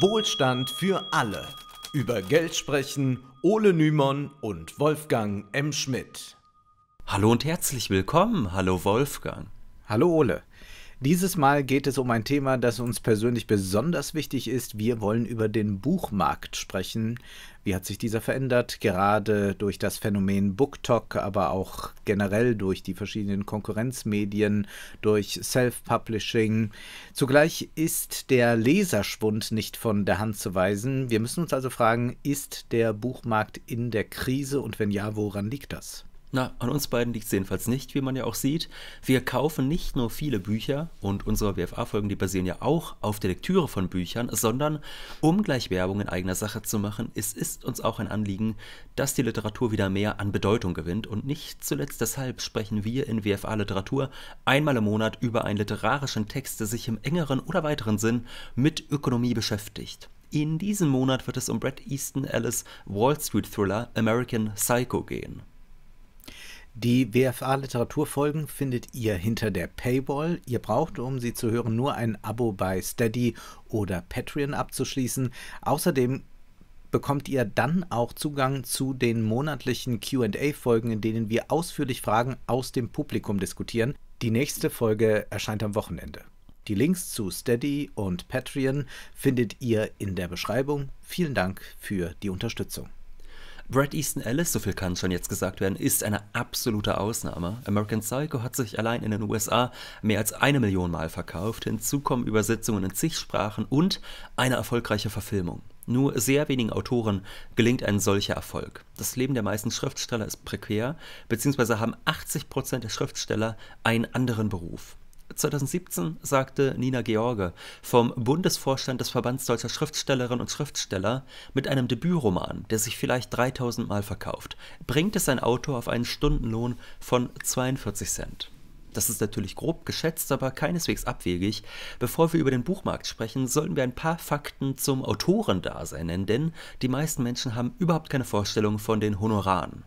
Wohlstand für alle. Über Geld sprechen Ole Nymon und Wolfgang M. Schmidt. Hallo und herzlich willkommen. Hallo Wolfgang. Hallo Ole. Dieses Mal geht es um ein Thema, das uns persönlich besonders wichtig ist. Wir wollen über den Buchmarkt sprechen. Wie hat sich dieser verändert? Gerade durch das Phänomen BookTok, aber auch generell durch die verschiedenen Konkurrenzmedien, durch Self-Publishing. Zugleich ist der Leserschwund nicht von der Hand zu weisen. Wir müssen uns also fragen, ist der Buchmarkt in der Krise und wenn ja, woran liegt das? Na, an uns beiden liegt es jedenfalls nicht, wie man ja auch sieht. Wir kaufen nicht nur viele Bücher und unsere WFA-Folgen, die basieren ja auch auf der Lektüre von Büchern, sondern um gleich Werbung in eigener Sache zu machen, es ist uns auch ein Anliegen, dass die Literatur wieder mehr an Bedeutung gewinnt und nicht zuletzt deshalb sprechen wir in WFA-Literatur einmal im Monat über einen literarischen Text, der sich im engeren oder weiteren Sinn mit Ökonomie beschäftigt. In diesem Monat wird es um Brad Easton Ellis Wall Street Thriller American Psycho gehen. Die WFA Literaturfolgen findet ihr hinter der Paywall. Ihr braucht, um sie zu hören, nur ein Abo bei Steady oder Patreon abzuschließen. Außerdem bekommt ihr dann auch Zugang zu den monatlichen QA-Folgen, in denen wir ausführlich Fragen aus dem Publikum diskutieren. Die nächste Folge erscheint am Wochenende. Die Links zu Steady und Patreon findet ihr in der Beschreibung. Vielen Dank für die Unterstützung. Brad Easton Ellis, so viel kann schon jetzt gesagt werden, ist eine absolute Ausnahme. American Psycho hat sich allein in den USA mehr als eine Million Mal verkauft. Hinzu kommen Übersetzungen in zig Sprachen und eine erfolgreiche Verfilmung. Nur sehr wenigen Autoren gelingt ein solcher Erfolg. Das Leben der meisten Schriftsteller ist prekär, beziehungsweise haben 80% Prozent der Schriftsteller einen anderen Beruf. 2017 sagte Nina George vom Bundesvorstand des Verbands deutscher Schriftstellerinnen und Schriftsteller, mit einem Debütroman, der sich vielleicht 3000 Mal verkauft, bringt es ein Autor auf einen Stundenlohn von 42 Cent. Das ist natürlich grob geschätzt, aber keineswegs abwegig. Bevor wir über den Buchmarkt sprechen, sollten wir ein paar Fakten zum Autorendasein nennen, denn die meisten Menschen haben überhaupt keine Vorstellung von den Honoraren.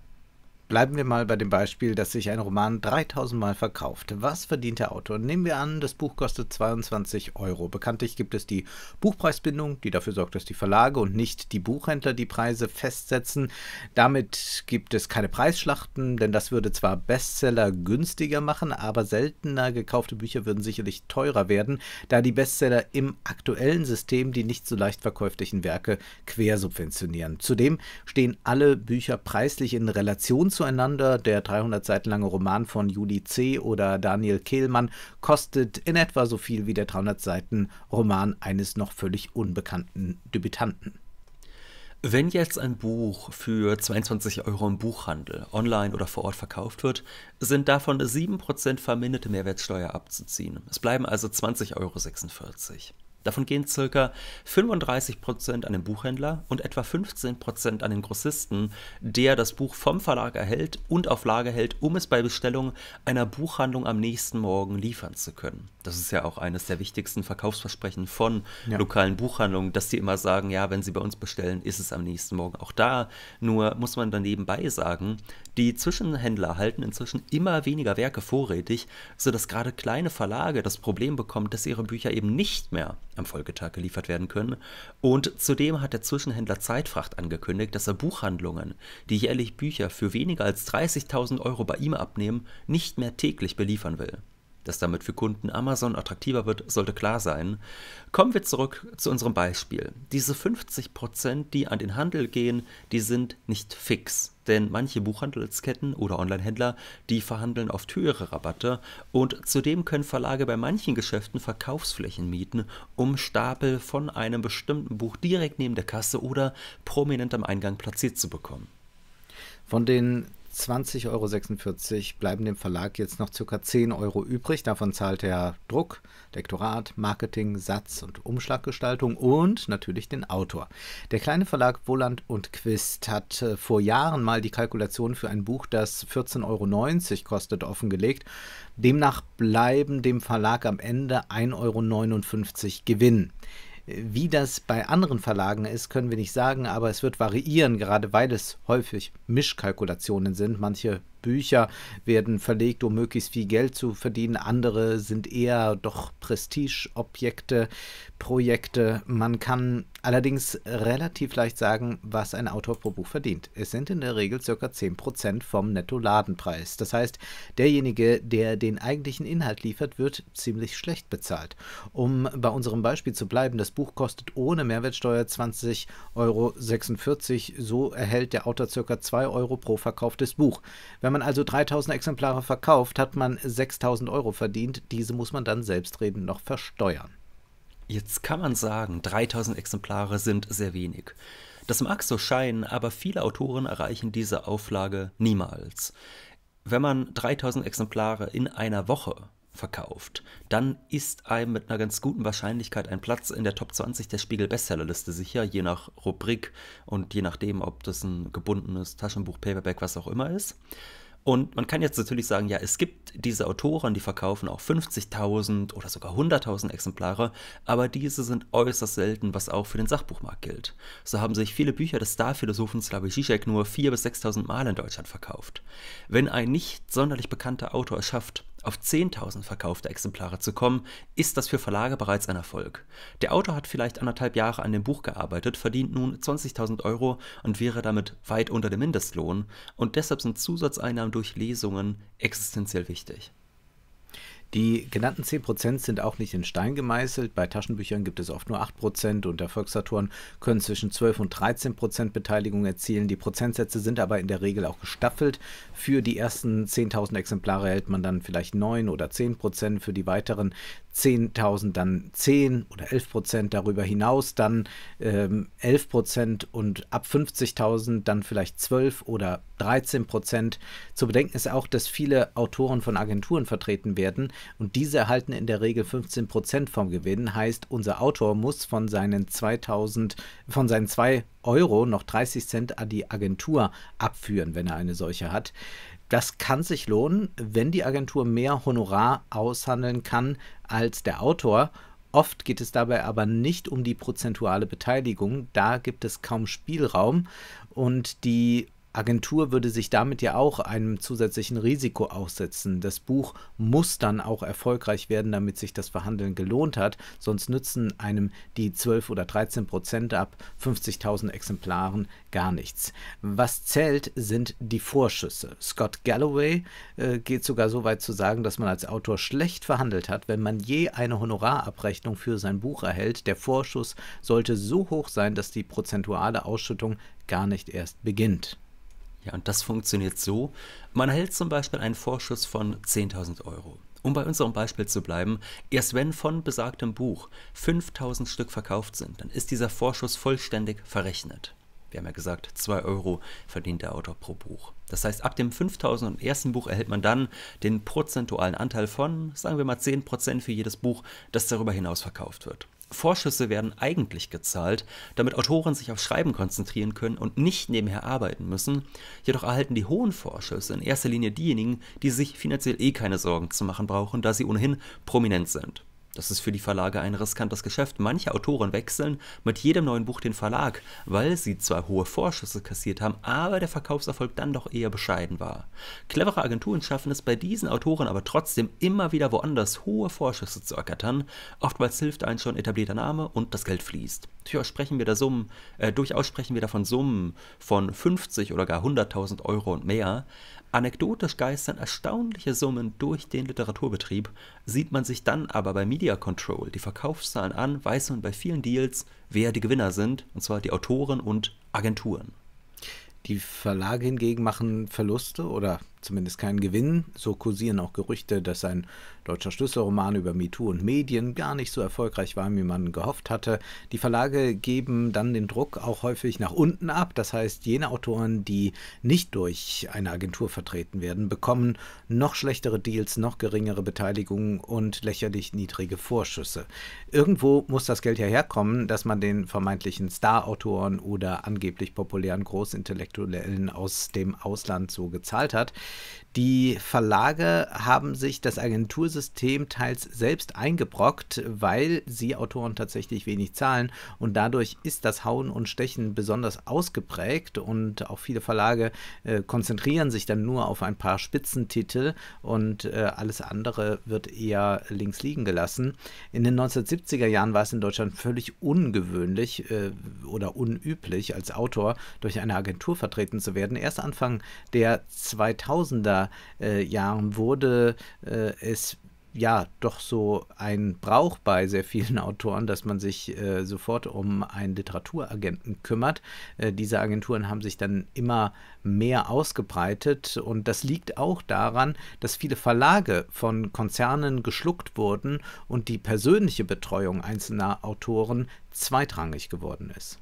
Bleiben wir mal bei dem Beispiel, dass sich ein Roman 3000 Mal verkauft. Was verdient der Autor? Nehmen wir an, das Buch kostet 22 Euro. Bekanntlich gibt es die Buchpreisbindung, die dafür sorgt, dass die Verlage und nicht die Buchhändler die Preise festsetzen. Damit gibt es keine Preisschlachten, denn das würde zwar Bestseller günstiger machen, aber seltener gekaufte Bücher würden sicherlich teurer werden, da die Bestseller im aktuellen System die nicht so leicht verkäuflichen Werke quersubventionieren. Zudem stehen alle Bücher preislich in Relation zueinander, der 300 Seiten lange Roman von Julie C. oder Daniel Kehlmann, kostet in etwa so viel wie der 300 Seiten Roman eines noch völlig unbekannten Debütanten. Wenn jetzt ein Buch für 22 Euro im Buchhandel, online oder vor Ort verkauft wird, sind davon 7% verminderte Mehrwertsteuer abzuziehen. Es bleiben also 20,46 Euro. Davon gehen ca. 35% an den Buchhändler und etwa 15% an den Grossisten, der das Buch vom Verlag erhält und auf Lager hält, um es bei Bestellung einer Buchhandlung am nächsten Morgen liefern zu können. Das ist ja auch eines der wichtigsten Verkaufsversprechen von ja. lokalen Buchhandlungen, dass sie immer sagen, ja, wenn sie bei uns bestellen, ist es am nächsten Morgen auch da. Nur muss man dann nebenbei sagen, die Zwischenhändler halten inzwischen immer weniger Werke vorrätig, sodass gerade kleine Verlage das Problem bekommen, dass ihre Bücher eben nicht mehr am Folgetag geliefert werden können. Und zudem hat der Zwischenhändler Zeitfracht angekündigt, dass er Buchhandlungen, die jährlich Bücher für weniger als 30.000 Euro bei ihm abnehmen, nicht mehr täglich beliefern will dass damit für Kunden Amazon attraktiver wird, sollte klar sein. Kommen wir zurück zu unserem Beispiel. Diese 50%, die an den Handel gehen, die sind nicht fix. Denn manche Buchhandelsketten oder Onlinehändler, die verhandeln oft höhere Rabatte und zudem können Verlage bei manchen Geschäften Verkaufsflächen mieten, um Stapel von einem bestimmten Buch direkt neben der Kasse oder prominent am Eingang platziert zu bekommen. Von den 20,46 Euro bleiben dem Verlag jetzt noch ca. 10 Euro übrig. Davon zahlt er Druck, Lektorat, Marketing, Satz- und Umschlaggestaltung und natürlich den Autor. Der kleine Verlag Woland und Quist hat äh, vor Jahren mal die Kalkulation für ein Buch, das 14,90 Euro kostet, offengelegt. Demnach bleiben dem Verlag am Ende 1,59 Euro Gewinn. Wie das bei anderen Verlagen ist, können wir nicht sagen, aber es wird variieren, gerade weil es häufig Mischkalkulationen sind. Manche Bücher werden verlegt, um möglichst viel Geld zu verdienen. Andere sind eher doch Prestigeobjekte, Projekte. Man kann allerdings relativ leicht sagen, was ein Autor pro Buch verdient. Es sind in der Regel circa 10% vom Netto-Ladenpreis. Das heißt, derjenige, der den eigentlichen Inhalt liefert, wird ziemlich schlecht bezahlt. Um bei unserem Beispiel zu bleiben, das Buch kostet ohne Mehrwertsteuer 20,46 Euro. So erhält der Autor circa 2 Euro pro verkauftes Buch. Wenn man man also 3000 Exemplare verkauft, hat man 6000 Euro verdient. Diese muss man dann selbstredend noch versteuern. Jetzt kann man sagen, 3000 Exemplare sind sehr wenig. Das mag so scheinen, aber viele Autoren erreichen diese Auflage niemals. Wenn man 3000 Exemplare in einer Woche verkauft, dann ist einem mit einer ganz guten Wahrscheinlichkeit ein Platz in der Top 20 der Spiegel Bestsellerliste sicher, je nach Rubrik und je nachdem, ob das ein gebundenes Taschenbuch, Paperback, was auch immer ist. Und man kann jetzt natürlich sagen, ja, es gibt diese Autoren, die verkaufen auch 50.000 oder sogar 100.000 Exemplare, aber diese sind äußerst selten, was auch für den Sachbuchmarkt gilt. So haben sich viele Bücher des Star-Philosophen Slavoj Žižek nur 4.000 bis 6.000 Mal in Deutschland verkauft. Wenn ein nicht sonderlich bekannter Autor es schafft, auf 10.000 verkaufte Exemplare zu kommen, ist das für Verlage bereits ein Erfolg. Der Autor hat vielleicht anderthalb Jahre an dem Buch gearbeitet, verdient nun 20.000 Euro und wäre damit weit unter dem Mindestlohn und deshalb sind Zusatzeinnahmen durch Lesungen existenziell wichtig. Die genannten 10% sind auch nicht in Stein gemeißelt. Bei Taschenbüchern gibt es oft nur 8% und Erfolgsautoren können zwischen 12 und 13% Beteiligung erzielen. Die Prozentsätze sind aber in der Regel auch gestaffelt. Für die ersten 10.000 Exemplare hält man dann vielleicht 9 oder 10%, für die weiteren 10.000 dann 10 oder 11 Prozent, darüber hinaus dann ähm, 11 Prozent und ab 50.000 dann vielleicht 12 oder 13 Prozent. Zu bedenken ist auch, dass viele Autoren von Agenturen vertreten werden und diese erhalten in der Regel 15 Prozent vom Gewinn. Heißt, unser Autor muss von seinen 2000, von seinen 2 Euro noch 30 Cent an die Agentur abführen, wenn er eine solche hat. Das kann sich lohnen, wenn die Agentur mehr Honorar aushandeln kann als der Autor. Oft geht es dabei aber nicht um die prozentuale Beteiligung, da gibt es kaum Spielraum und die Agentur würde sich damit ja auch einem zusätzlichen Risiko aussetzen. Das Buch muss dann auch erfolgreich werden, damit sich das Verhandeln gelohnt hat, sonst nützen einem die 12 oder 13 Prozent ab 50.000 Exemplaren gar nichts. Was zählt, sind die Vorschüsse. Scott Galloway äh, geht sogar so weit zu sagen, dass man als Autor schlecht verhandelt hat, wenn man je eine Honorarabrechnung für sein Buch erhält. Der Vorschuss sollte so hoch sein, dass die prozentuale Ausschüttung gar nicht erst beginnt. Ja, und das funktioniert so. Man erhält zum Beispiel einen Vorschuss von 10.000 Euro. Um bei unserem Beispiel zu bleiben, erst wenn von besagtem Buch 5000 Stück verkauft sind, dann ist dieser Vorschuss vollständig verrechnet. Wir haben ja gesagt, 2 Euro verdient der Autor pro Buch. Das heißt, ab dem 5.000 ersten Buch erhält man dann den prozentualen Anteil von, sagen wir mal 10% für jedes Buch, das darüber hinaus verkauft wird. Vorschüsse werden eigentlich gezahlt, damit Autoren sich auf Schreiben konzentrieren können und nicht nebenher arbeiten müssen. Jedoch erhalten die hohen Vorschüsse in erster Linie diejenigen, die sich finanziell eh keine Sorgen zu machen brauchen, da sie ohnehin prominent sind. Das ist für die Verlage ein riskantes Geschäft. Manche Autoren wechseln mit jedem neuen Buch den Verlag, weil sie zwar hohe Vorschüsse kassiert haben, aber der Verkaufserfolg dann doch eher bescheiden war. Clevere Agenturen schaffen es bei diesen Autoren aber trotzdem immer wieder woanders hohe Vorschüsse zu ergattern. Oftmals hilft ein schon etablierter Name und das Geld fließt. Durchaus sprechen wir da Summen, äh, durchaus sprechen wir da Summen von 50 oder gar 100.000 Euro und mehr. Anekdotisch geistern erstaunliche Summen durch den Literaturbetrieb. Sieht man sich dann aber bei Media Control die Verkaufszahlen an, weiß man bei vielen Deals, wer die Gewinner sind, und zwar die Autoren und Agenturen. Die Verlage hingegen machen Verluste oder zumindest keinen Gewinn. So kursieren auch Gerüchte, dass sein deutscher Schlüsselroman über MeToo und Medien gar nicht so erfolgreich war, wie man gehofft hatte. Die Verlage geben dann den Druck auch häufig nach unten ab. Das heißt, jene Autoren, die nicht durch eine Agentur vertreten werden, bekommen noch schlechtere Deals, noch geringere Beteiligungen und lächerlich niedrige Vorschüsse. Irgendwo muss das Geld ja herkommen, dass man den vermeintlichen Star-Autoren oder angeblich populären Großintellektuellen aus dem Ausland so gezahlt hat. Die Verlage haben sich das Agentursystem teils selbst eingebrockt, weil sie Autoren tatsächlich wenig zahlen und dadurch ist das Hauen und Stechen besonders ausgeprägt und auch viele Verlage äh, konzentrieren sich dann nur auf ein paar Spitzentitel und äh, alles andere wird eher links liegen gelassen. In den 1970er Jahren war es in Deutschland völlig ungewöhnlich äh, oder unüblich als Autor durch eine Agentur vertreten zu werden. Erst Anfang der 2000 er 2000er äh, Jahren wurde äh, es ja doch so ein Brauch bei sehr vielen Autoren, dass man sich äh, sofort um einen Literaturagenten kümmert. Äh, diese Agenturen haben sich dann immer mehr ausgebreitet und das liegt auch daran, dass viele Verlage von Konzernen geschluckt wurden und die persönliche Betreuung einzelner Autoren zweitrangig geworden ist.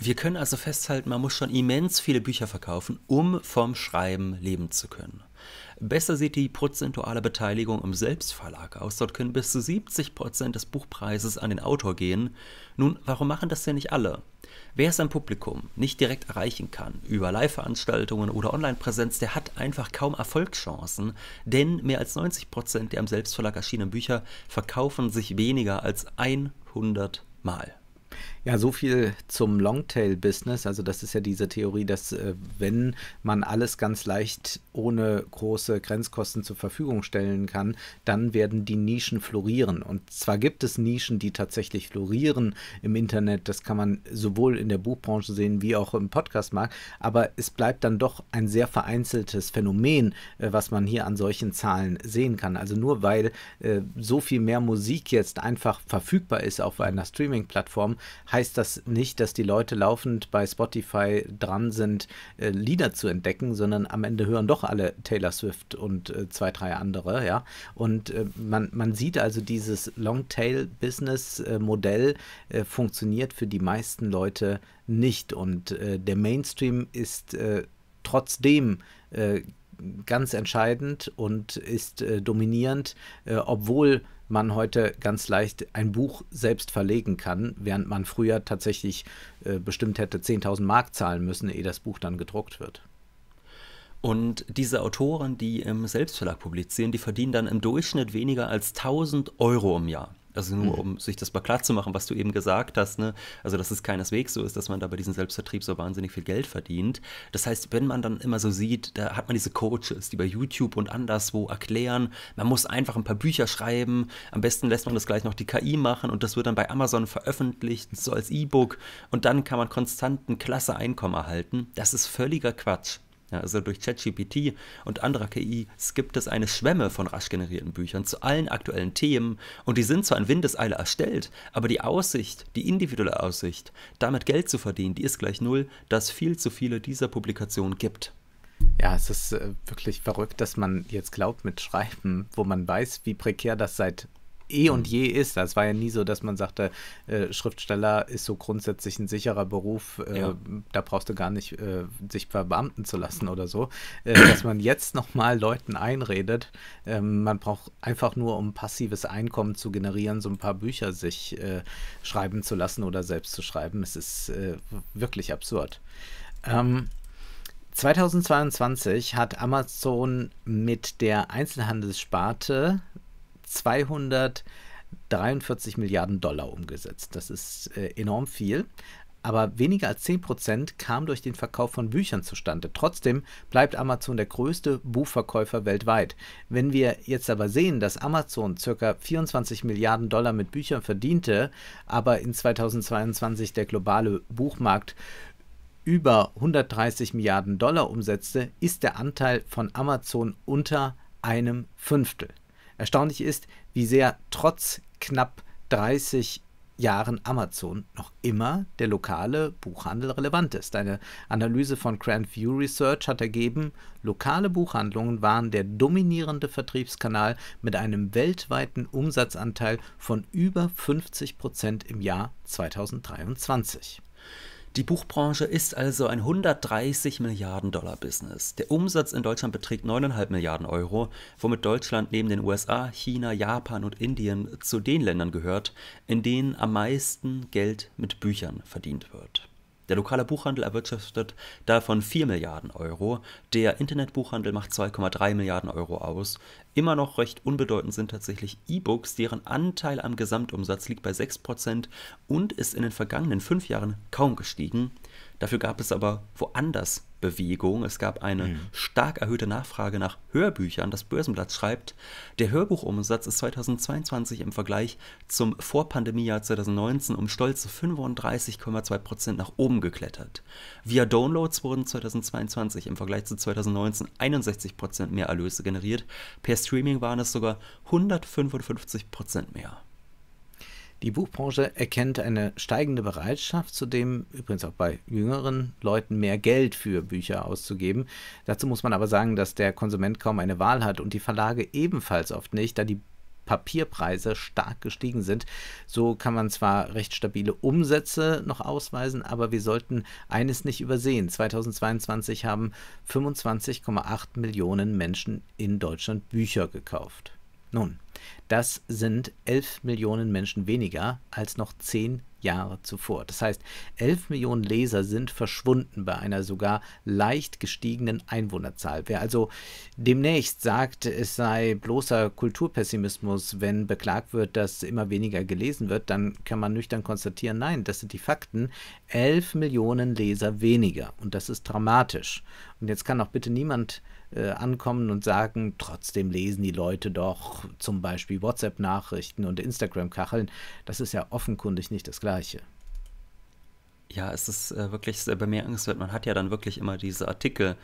Wir können also festhalten, man muss schon immens viele Bücher verkaufen, um vom Schreiben leben zu können. Besser sieht die prozentuale Beteiligung im Selbstverlag aus. Dort können bis zu 70 Prozent des Buchpreises an den Autor gehen. Nun, warum machen das denn nicht alle? Wer sein Publikum nicht direkt erreichen kann, über Live-Veranstaltungen oder Online-Präsenz, der hat einfach kaum Erfolgschancen, denn mehr als 90 Prozent der im Selbstverlag erschienenen Bücher verkaufen sich weniger als 100 Mal. Ja, so viel zum Longtail-Business. Also das ist ja diese Theorie, dass äh, wenn man alles ganz leicht ohne große Grenzkosten zur Verfügung stellen kann, dann werden die Nischen florieren. Und zwar gibt es Nischen, die tatsächlich florieren im Internet. Das kann man sowohl in der Buchbranche sehen wie auch im Podcastmarkt. Aber es bleibt dann doch ein sehr vereinzeltes Phänomen, äh, was man hier an solchen Zahlen sehen kann. Also nur weil äh, so viel mehr Musik jetzt einfach verfügbar ist auf einer Streaming-Plattform, heißt das nicht, dass die Leute laufend bei Spotify dran sind, äh, Lieder zu entdecken, sondern am Ende hören doch alle Taylor Swift und äh, zwei, drei andere, ja. Und äh, man, man sieht also, dieses Longtail-Business-Modell äh, funktioniert für die meisten Leute nicht. Und äh, der Mainstream ist äh, trotzdem ganz entscheidend und ist dominierend, obwohl man heute ganz leicht ein Buch selbst verlegen kann, während man früher tatsächlich äh, bestimmt hätte 10.000 Mark zahlen müssen, ehe das Buch dann gedruckt wird. Und diese Autoren, die im Selbstverlag publizieren, die verdienen dann im Durchschnitt weniger als 1000 Euro im Jahr. Also nur, mhm. um sich das mal klar zu machen, was du eben gesagt hast, ne? also dass es keineswegs so ist, dass man da bei diesem Selbstvertrieb so wahnsinnig viel Geld verdient. Das heißt, wenn man dann immer so sieht, da hat man diese Coaches, die bei YouTube und anderswo erklären, man muss einfach ein paar Bücher schreiben, am besten lässt man das gleich noch die KI machen und das wird dann bei Amazon veröffentlicht, so als E-Book und dann kann man konstant ein klasse Einkommen erhalten. Das ist völliger Quatsch. Ja, also durch ChatGPT und anderer KI gibt es eine Schwemme von rasch generierten Büchern zu allen aktuellen Themen und die sind zwar in Windeseile erstellt, aber die Aussicht, die individuelle Aussicht, damit Geld zu verdienen, die ist gleich null, dass es viel zu viele dieser Publikationen gibt. Ja, es ist äh, wirklich verrückt, dass man jetzt glaubt mit Schreiben, wo man weiß, wie prekär das seit eh und je ist. Das war ja nie so, dass man sagte, äh, Schriftsteller ist so grundsätzlich ein sicherer Beruf, äh, ja. da brauchst du gar nicht äh, sich verbeamten zu lassen oder so. Äh, dass man jetzt nochmal Leuten einredet, ähm, man braucht einfach nur, um passives Einkommen zu generieren, so ein paar Bücher sich äh, schreiben zu lassen oder selbst zu schreiben. Es ist äh, wirklich absurd. Ähm, 2022 hat Amazon mit der Einzelhandelssparte 243 Milliarden Dollar umgesetzt. Das ist äh, enorm viel. Aber weniger als 10% kam durch den Verkauf von Büchern zustande. Trotzdem bleibt Amazon der größte Buchverkäufer weltweit. Wenn wir jetzt aber sehen, dass Amazon ca. 24 Milliarden Dollar mit Büchern verdiente, aber in 2022 der globale Buchmarkt über 130 Milliarden Dollar umsetzte, ist der Anteil von Amazon unter einem Fünftel. Erstaunlich ist, wie sehr trotz knapp 30 Jahren Amazon noch immer der lokale Buchhandel relevant ist. Eine Analyse von Grandview Research hat ergeben, lokale Buchhandlungen waren der dominierende Vertriebskanal mit einem weltweiten Umsatzanteil von über 50 Prozent im Jahr 2023. Die Buchbranche ist also ein 130 Milliarden Dollar Business. Der Umsatz in Deutschland beträgt 9,5 Milliarden Euro, womit Deutschland neben den USA, China, Japan und Indien zu den Ländern gehört, in denen am meisten Geld mit Büchern verdient wird. Der lokale Buchhandel erwirtschaftet davon 4 Milliarden Euro. Der Internetbuchhandel macht 2,3 Milliarden Euro aus. Immer noch recht unbedeutend sind tatsächlich E-Books, deren Anteil am Gesamtumsatz liegt bei 6% und ist in den vergangenen 5 Jahren kaum gestiegen. Dafür gab es aber woanders Bewegung. Es gab eine mhm. stark erhöhte Nachfrage nach Hörbüchern. Das Börsenblatt schreibt, der Hörbuchumsatz ist 2022 im Vergleich zum Vorpandemiejahr 2019 um stolze 35,2 Prozent nach oben geklettert. Via Downloads wurden 2022 im Vergleich zu 2019 61 Prozent mehr Erlöse generiert. Per Streaming waren es sogar 155 Prozent mehr. Die Buchbranche erkennt eine steigende Bereitschaft, zudem übrigens auch bei jüngeren Leuten mehr Geld für Bücher auszugeben. Dazu muss man aber sagen, dass der Konsument kaum eine Wahl hat und die Verlage ebenfalls oft nicht, da die Papierpreise stark gestiegen sind. So kann man zwar recht stabile Umsätze noch ausweisen, aber wir sollten eines nicht übersehen. 2022 haben 25,8 Millionen Menschen in Deutschland Bücher gekauft. Nun, das sind 11 Millionen Menschen weniger als noch 10 Jahre zuvor. Das heißt, 11 Millionen Leser sind verschwunden bei einer sogar leicht gestiegenen Einwohnerzahl. Wer also demnächst sagt, es sei bloßer Kulturpessimismus, wenn beklagt wird, dass immer weniger gelesen wird, dann kann man nüchtern konstatieren, nein, das sind die Fakten. 11 Millionen Leser weniger und das ist dramatisch. Und jetzt kann auch bitte niemand äh, äh, ankommen und sagen, trotzdem lesen die Leute doch zum Beispiel WhatsApp-Nachrichten und Instagram-Kacheln. Das ist ja offenkundig nicht das Gleiche. Ja, es ist äh, wirklich sehr bemerkenswert. Man hat ja dann wirklich immer diese Artikel,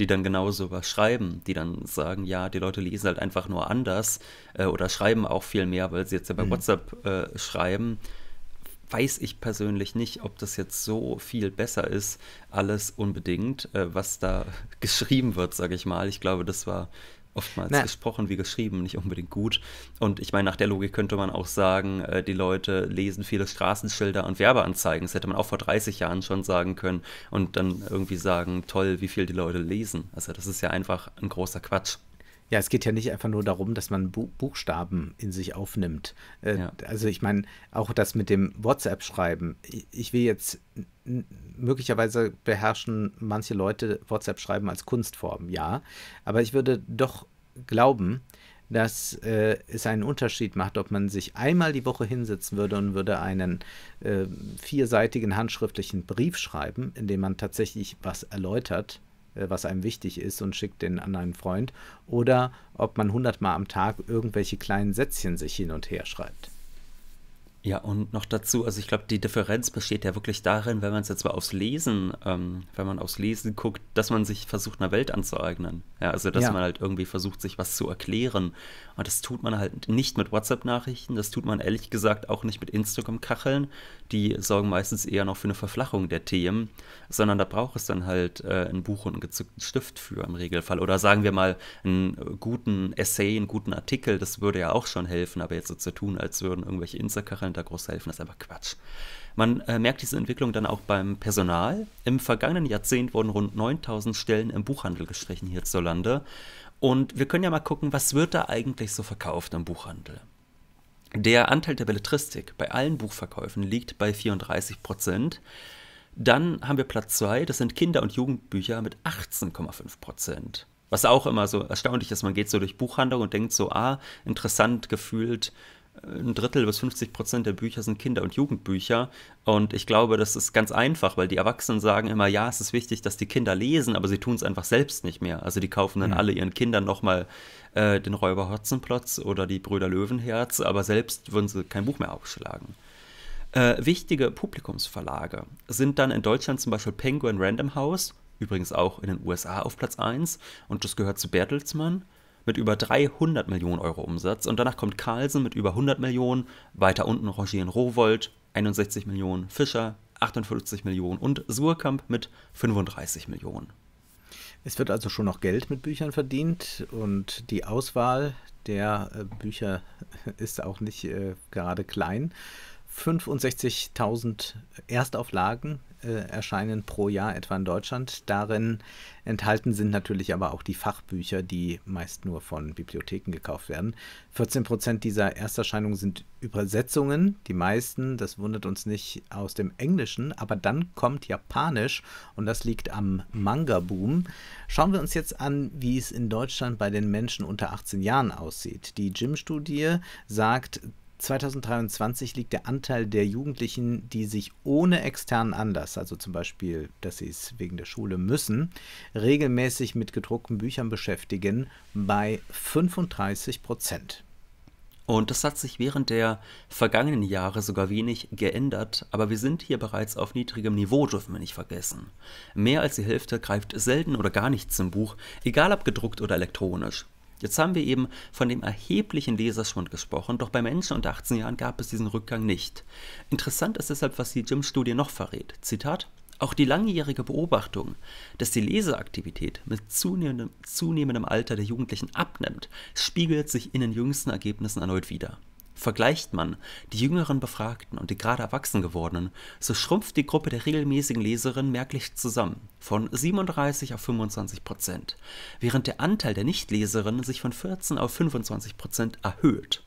die dann genauso was schreiben, die dann sagen, ja, die Leute lesen halt einfach nur anders äh, oder schreiben auch viel mehr, weil sie jetzt ja bei mhm. WhatsApp äh, schreiben weiß ich persönlich nicht, ob das jetzt so viel besser ist, alles unbedingt, äh, was da geschrieben wird, sage ich mal. Ich glaube, das war oftmals Na. gesprochen wie geschrieben, nicht unbedingt gut. Und ich meine, nach der Logik könnte man auch sagen, äh, die Leute lesen viele Straßenschilder und Werbeanzeigen. Das hätte man auch vor 30 Jahren schon sagen können und dann irgendwie sagen, toll, wie viel die Leute lesen. Also das ist ja einfach ein großer Quatsch. Ja, es geht ja nicht einfach nur darum, dass man Bu Buchstaben in sich aufnimmt. Äh, ja. Also ich meine, auch das mit dem WhatsApp-Schreiben. Ich, ich, will jetzt, möglicherweise beherrschen manche Leute WhatsApp-Schreiben als Kunstform, ja. Aber ich würde doch glauben, dass äh, es einen Unterschied macht, ob man sich einmal die Woche hinsetzen würde und würde einen äh, vierseitigen handschriftlichen Brief schreiben, in dem man tatsächlich was erläutert äh, was einem wichtig ist und schickt den anderen Freund oder ob man hundertmal am Tag irgendwelche kleinen Sätzchen sich hin und her schreibt. Ja, und noch dazu, also ich glaube, die Differenz besteht ja wirklich darin, wenn man es jetzt mal aufs Lesen, ähm, wenn man aufs Lesen guckt, dass man sich versucht, einer Welt anzueignen. Ja, also dass ja. man halt irgendwie versucht, sich was zu erklären. Und das tut man halt nicht mit WhatsApp-Nachrichten, das tut man ehrlich gesagt auch nicht mit Instagram-Kacheln. Die sorgen meistens eher noch für eine Verflachung der Themen, sondern da braucht es dann halt äh, ein Buch und einen gezückten Stift für im Regelfall. Oder sagen wir mal, einen guten Essay, einen guten Artikel, das würde ja auch schon helfen, aber jetzt so zu tun, als würden irgendwelche Insta-Kacheln können da groß helfen, das ist aber Quatsch. Man äh, merkt diese Entwicklung dann auch beim Personal. Im vergangenen Jahrzehnt wurden rund 9000 Stellen im Buchhandel gestrichen hierzulande. Und wir können ja mal gucken, was wird da eigentlich so verkauft im Buchhandel. Der Anteil der Belletristik bei allen Buchverkäufen liegt bei 34 Prozent. Dann haben wir Platz 2, das sind Kinder- und Jugendbücher mit 18,5 Prozent. Was auch immer so erstaunlich ist, man geht so durch Buchhandlung und denkt so, ah, interessant gefühlt, ein Drittel bis 50 Prozent der Bücher sind Kinder- und Jugendbücher. Und ich glaube, das ist ganz einfach, weil die Erwachsenen sagen immer, ja, es ist wichtig, dass die Kinder lesen, aber sie tun es einfach selbst nicht mehr. Also die kaufen dann mhm. alle ihren Kindern nochmal äh, den Räuber Hotzenplotz oder die Brüder Löwenherz, aber selbst würden sie kein Buch mehr aufschlagen. Äh, wichtige Publikumsverlage sind dann in Deutschland zum Beispiel Penguin Random House, übrigens auch in den USA auf Platz 1 und das gehört zu Bertelsmann mit über 300 Millionen Euro Umsatz und danach kommt Carlsen mit über 100 Millionen, weiter unten rangieren Rowold 61 Millionen, Fischer 48 Millionen und Suhrkamp mit 35 Millionen. Es wird also schon noch Geld mit Büchern verdient und die Auswahl der äh, Bücher ist auch nicht äh, gerade klein. 65.000 Erstauflagen äh, erscheinen pro Jahr etwa in Deutschland. Darin enthalten sind natürlich aber auch die Fachbücher, die meist nur von Bibliotheken gekauft werden. 14 Prozent dieser Ersterscheinungen sind Übersetzungen, die meisten, das wundert uns nicht, aus dem Englischen, aber dann kommt Japanisch und das liegt am Manga-Boom. Schauen wir uns jetzt an, wie es in Deutschland bei den Menschen unter 18 Jahren aussieht. Die gym studie sagt, 2023 liegt der Anteil der Jugendlichen, die sich ohne externen Anlass, also zum Beispiel, dass sie es wegen der Schule müssen, regelmäßig mit gedruckten Büchern beschäftigen, bei 35 Prozent. Und das hat sich während der vergangenen Jahre sogar wenig geändert, aber wir sind hier bereits auf niedrigem Niveau, dürfen wir nicht vergessen. Mehr als die Hälfte greift selten oder gar nicht zum Buch, egal ob gedruckt oder elektronisch. Jetzt haben wir eben von dem erheblichen Leserschwund gesprochen, doch bei Menschen unter 18 Jahren gab es diesen Rückgang nicht. Interessant ist deshalb, was die Jim-Studie noch verrät. Zitat. Auch die langjährige Beobachtung, dass die Leseaktivität mit zunehmendem, zunehmendem Alter der Jugendlichen abnimmt, spiegelt sich in den jüngsten Ergebnissen erneut wider. Vergleicht man die jüngeren Befragten und die gerade erwachsen gewordenen, so schrumpft die Gruppe der regelmäßigen Leserinnen merklich zusammen, von 37 auf 25 Prozent, während der Anteil der Nichtleserinnen sich von 14 auf 25 Prozent erhöht.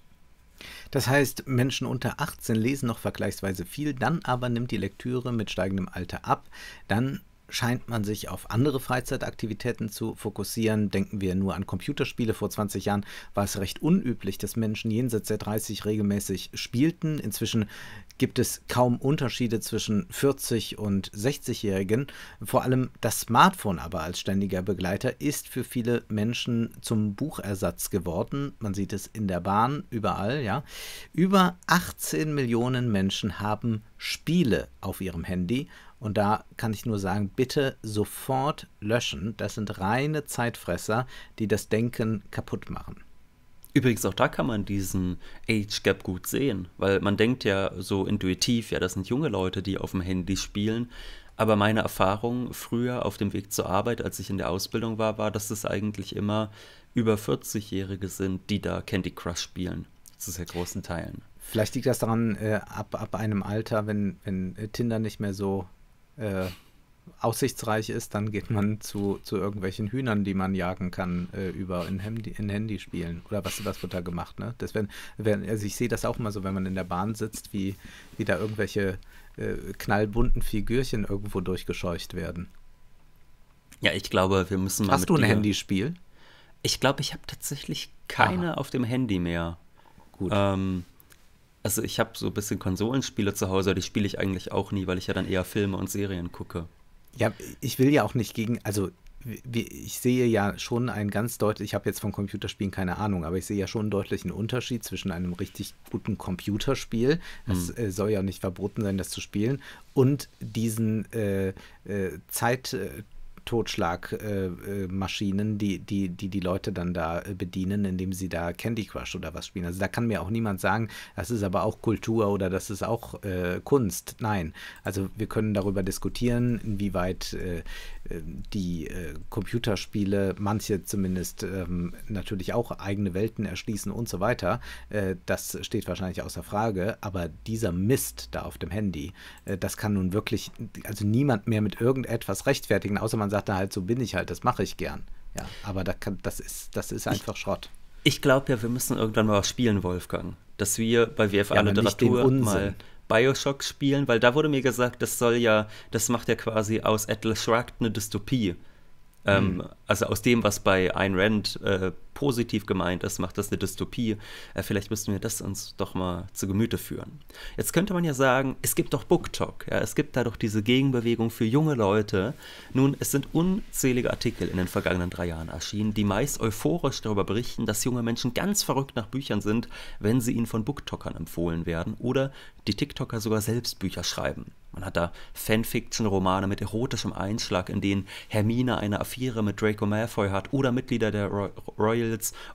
Das heißt, Menschen unter 18 lesen noch vergleichsweise viel, dann aber nimmt die Lektüre mit steigendem Alter ab, dann scheint man sich auf andere Freizeitaktivitäten zu fokussieren. Denken wir nur an Computerspiele. Vor 20 Jahren war es recht unüblich, dass Menschen jenseits der 30 regelmäßig spielten. Inzwischen gibt es kaum Unterschiede zwischen 40 und 60-Jährigen. Vor allem das Smartphone aber als ständiger Begleiter ist für viele Menschen zum Buchersatz geworden. Man sieht es in der Bahn, überall, ja. Über 18 Millionen Menschen haben Spiele auf ihrem Handy und da kann ich nur sagen, bitte sofort löschen. Das sind reine Zeitfresser, die das Denken kaputt machen. Übrigens, auch da kann man diesen Age Gap gut sehen, weil man denkt ja so intuitiv, ja, das sind junge Leute, die auf dem Handy spielen. Aber meine Erfahrung früher auf dem Weg zur Arbeit, als ich in der Ausbildung war, war, dass es eigentlich immer über 40-Jährige sind, die da Candy Crush spielen. Zu sehr großen Teilen. Vielleicht liegt das daran, äh, ab, ab einem Alter, wenn, wenn äh, Tinder nicht mehr so äh, aussichtsreich ist, dann geht man zu, zu irgendwelchen Hühnern, die man jagen kann, äh, über in Handy, in Handy spielen. Oder was, was wird da gemacht, ne? Das wenn, wenn, also ich sehe das auch immer so, wenn man in der Bahn sitzt, wie, wie da irgendwelche äh, knallbunten Figürchen irgendwo durchgescheucht werden. Ja, ich glaube, wir müssen mal. Hast du ein Handyspiel? Ich glaube, ich habe tatsächlich keine Aha. auf dem Handy mehr. Gut. Ähm, also ich habe so ein bisschen Konsolenspiele zu Hause, die spiele ich eigentlich auch nie, weil ich ja dann eher Filme und Serien gucke. Ja, ich will ja auch nicht gegen, also ich sehe ja schon einen ganz deutlichen, ich habe jetzt von Computerspielen keine Ahnung, aber ich sehe ja schon einen deutlichen Unterschied zwischen einem richtig guten Computerspiel, es hm. Äh, soll ja nicht verboten sein, das zu spielen, und diesen äh, äh Zeit, äh, Totschlagmaschinen, äh, die, die, die die Leute dann da äh, bedienen, indem sie da Candy Crush oder was spielen. Also da kann mir auch niemand sagen, das ist aber auch Kultur oder das ist auch äh, Kunst. Nein, also wir können darüber diskutieren, inwieweit äh, äh die äh, Computerspiele, manche zumindest ähm, natürlich auch eigene Welten erschließen und so weiter. das steht wahrscheinlich außer Frage, aber dieser Mist da auf dem Handy, das kann nun wirklich, also niemand mehr mit irgendetwas rechtfertigen, außer man sagt, sagt er halt, so bin ich halt, das mache ich gern. Ja, aber da kann, das, ist, das ist einfach ich, Schrott. Ich glaube ja, wir müssen irgendwann mal was spielen, Wolfgang. Dass wir bei WFA ja, Literatur mal Bioshock spielen, weil da wurde mir gesagt, das soll ja, das macht ja quasi aus Atlas Shrugged eine Dystopie. Ähm, mhm. Also aus dem, was bei Ayn Rand äh, positiv gemeint ist, macht das eine Dystopie. Äh, vielleicht müssten wir das uns doch mal zu Gemüte führen. Jetzt könnte man ja sagen, es gibt doch BookTok. Ja, es gibt da doch diese Gegenbewegung für junge Leute. Nun, es sind unzählige Artikel in den vergangenen drei Jahren erschienen, die meist euphorisch darüber berichten, dass junge Menschen ganz verrückt nach Büchern sind, wenn sie ihnen von BookTokern empfohlen werden oder die TikToker sogar selbst Bücher schreiben. Man hat da Fanfiction-Romane mit erotischem Einschlag, in denen Hermine eine Affäre mit Draco Malfoy hat oder Mitglieder der Royal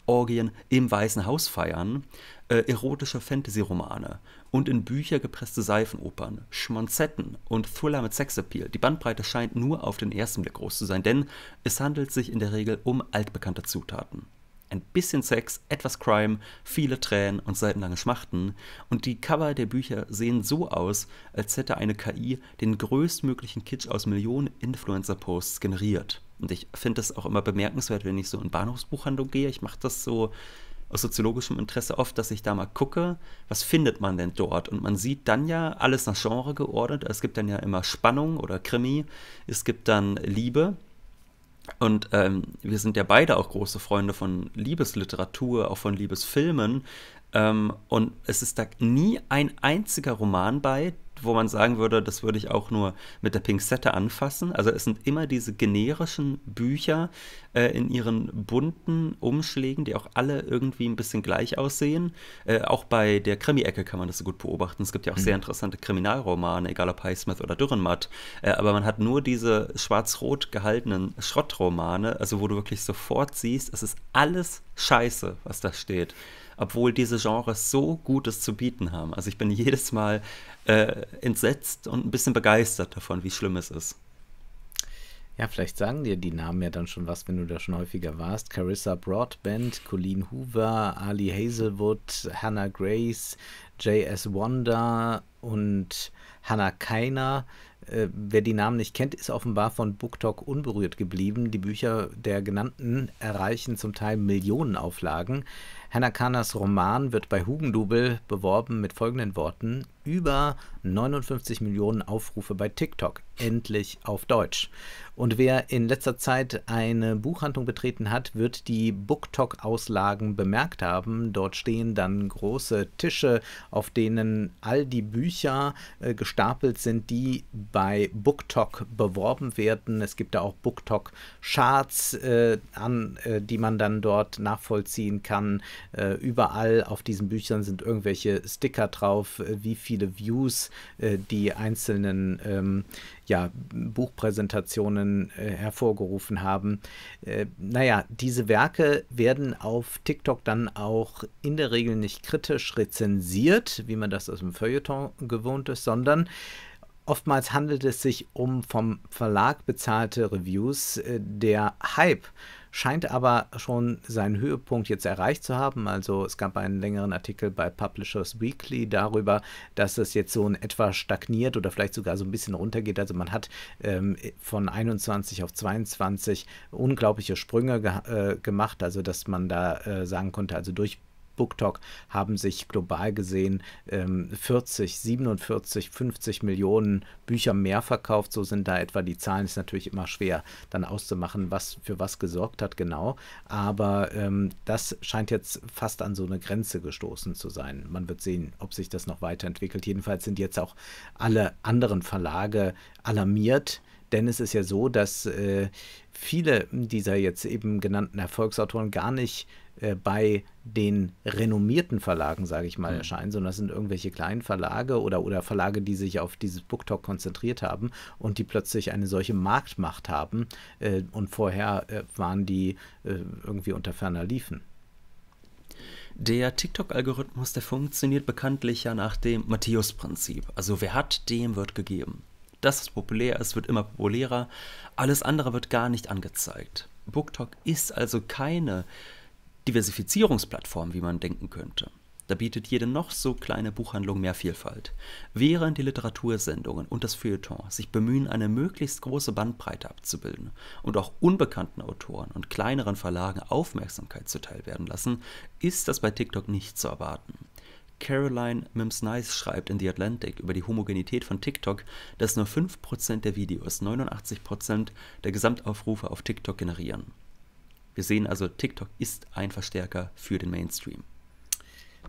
Orgien im Weißen Haus feiern, äh, erotische Fantasy-Romane und in Bücher gepresste Seifenopern, Schmonzetten und Thriller mit Sexappeal. Die Bandbreite scheint nur auf den ersten Blick groß zu sein, denn es handelt sich in der Regel um altbekannte Zutaten ein bisschen Sex, etwas Crime, viele Tränen und seitenlange Schmachten. Und die Cover der Bücher sehen so aus, als hätte eine KI den größtmöglichen Kitsch aus Millionen Influencer-Posts generiert. Und ich finde das auch immer bemerkenswert, wenn ich so in Bahnhofsbuchhandlung gehe. Ich mache das so aus soziologischem Interesse oft, dass ich da mal gucke, was findet man denn dort? Und man sieht dann ja alles nach Genre geordnet. Es gibt dann ja immer Spannung oder Krimi, es gibt dann Liebe. Und ähm, wir sind ja beide auch große Freunde von Liebesliteratur, auch von Liebesfilmen. Ähm, und es ist da nie ein einziger Roman bei, wo man sagen würde, das würde ich auch nur mit der Pinzette anfassen. Also es sind immer diese generischen Bücher äh, in ihren bunten Umschlägen, die auch alle irgendwie ein bisschen gleich aussehen. Äh, auch bei der Krimi-Ecke kann man das so gut beobachten. Es gibt ja auch mhm. sehr interessante Kriminalromane, egal ob Highsmith oder Dürrenmatt. Äh, aber man hat nur diese schwarz-rot gehaltenen Schrottromane, also wo du wirklich sofort siehst, es ist alles Scheiße, was da steht obwohl diese Genres so Gutes zu bieten haben. Also ich bin jedes Mal äh, entsetzt und ein bisschen begeistert davon, wie schlimm es ist. Ja, vielleicht sagen dir die Namen ja dann schon was, wenn du da schon häufiger warst. Carissa Broadband, Colleen Hoover, Ali Hazelwood, Hannah Grace, J.S. Wanda und Hannah Keiner. Äh, wer die Namen nicht kennt, ist offenbar von BookTok unberührt geblieben. Die Bücher der genannten erreichen zum Teil Millionenauflagen. Hannah Kanas Roman wird bei Hugendubel beworben mit folgenden Worten: über 59 Millionen Aufrufe bei TikTok, endlich auf Deutsch. Und wer in letzter Zeit eine Buchhandlung betreten hat, wird die BookTok-Auslagen bemerkt haben. Dort stehen dann große Tische, auf denen all die Bücher äh, gestapelt sind, die bei BookTok beworben werden. Es gibt da auch BookTok-Charts, äh, äh, die man dann dort nachvollziehen kann. Äh, überall auf diesen Büchern sind irgendwelche Sticker drauf, äh, wie viel viele Views äh, die einzelnen ähm, ja, Buchpräsentationen äh, hervorgerufen haben. Äh, naja, diese Werke werden auf TikTok dann auch in der Regel nicht kritisch rezensiert, wie man das aus dem Feuilleton gewohnt ist, sondern oftmals handelt es sich um vom Verlag bezahlte Reviews. Äh, der Hype scheint aber schon seinen Höhepunkt jetzt erreicht zu haben. Also es gab einen längeren Artikel bei Publishers Weekly darüber, dass es jetzt so in etwa stagniert oder vielleicht sogar so ein bisschen runtergeht. Also man hat ähm, von 21 auf 22 unglaubliche Sprünge ge äh, gemacht, also dass man da äh, sagen konnte, also durch BookTok haben sich global gesehen ähm, 40, 47, 50 Millionen Bücher mehr verkauft. So sind da etwa die Zahlen. Ist natürlich immer schwer dann auszumachen, was für was gesorgt hat genau. Aber ähm, das scheint jetzt fast an so eine Grenze gestoßen zu sein. Man wird sehen, ob sich das noch weiterentwickelt. Jedenfalls sind jetzt auch alle anderen Verlage alarmiert. Denn es ist ja so, dass äh, viele dieser jetzt eben genannten Erfolgsautoren gar nicht äh, bei den renommierten Verlagen, sage ich mal, mhm. erscheinen, sondern das sind irgendwelche kleinen Verlage oder, oder Verlage, die sich auf dieses BookTok konzentriert haben und die plötzlich eine solche Marktmacht haben äh, und vorher äh, waren die äh, irgendwie unter ferner Liefen. Der TikTok-Algorithmus, der funktioniert bekanntlich ja nach dem Matthäus-Prinzip. Also wer hat, dem wird gegeben. Das, ist populär es wird immer populärer. Alles andere wird gar nicht angezeigt. BookTok ist also keine Diversifizierungsplattform, wie man denken könnte. Da bietet jede noch so kleine Buchhandlung mehr Vielfalt. Während die Literatursendungen und das Feuilleton sich bemühen, eine möglichst große Bandbreite abzubilden und auch unbekannten Autoren und kleineren Verlagen Aufmerksamkeit zuteilwerden lassen, ist das bei TikTok nicht zu erwarten. Caroline Mims-Nice schreibt in The Atlantic über die Homogenität von TikTok, dass nur 5% der Videos 89% der Gesamtaufrufe auf TikTok generieren. Wir sehen also, TikTok ist ein Verstärker für den Mainstream.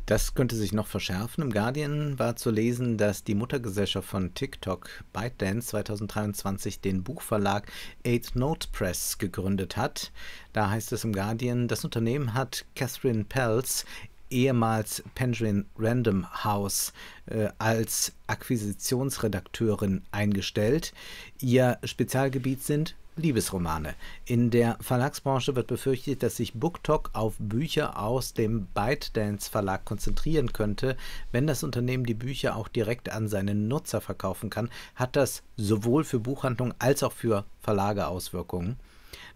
Das könnte sich noch verschärfen. Im Guardian war zu lesen, dass die Muttergesellschaft von TikTok, ByteDance, 2023 den Buchverlag 8 Note Press gegründet hat. Da heißt es im Guardian, das Unternehmen hat Catherine Pelz, ehemals Penguin Random House, äh, als Akquisitionsredakteurin eingestellt. Ihr Spezialgebiet sind Liebesromane. In der Verlagsbranche wird befürchtet, dass sich BookTok auf Bücher aus dem ByteDance Verlag konzentrieren könnte. Wenn das Unternehmen die Bücher auch direkt an seine Nutzer verkaufen kann, hat das sowohl für Buchhandlungen als auch für Verlage Auswirkungen.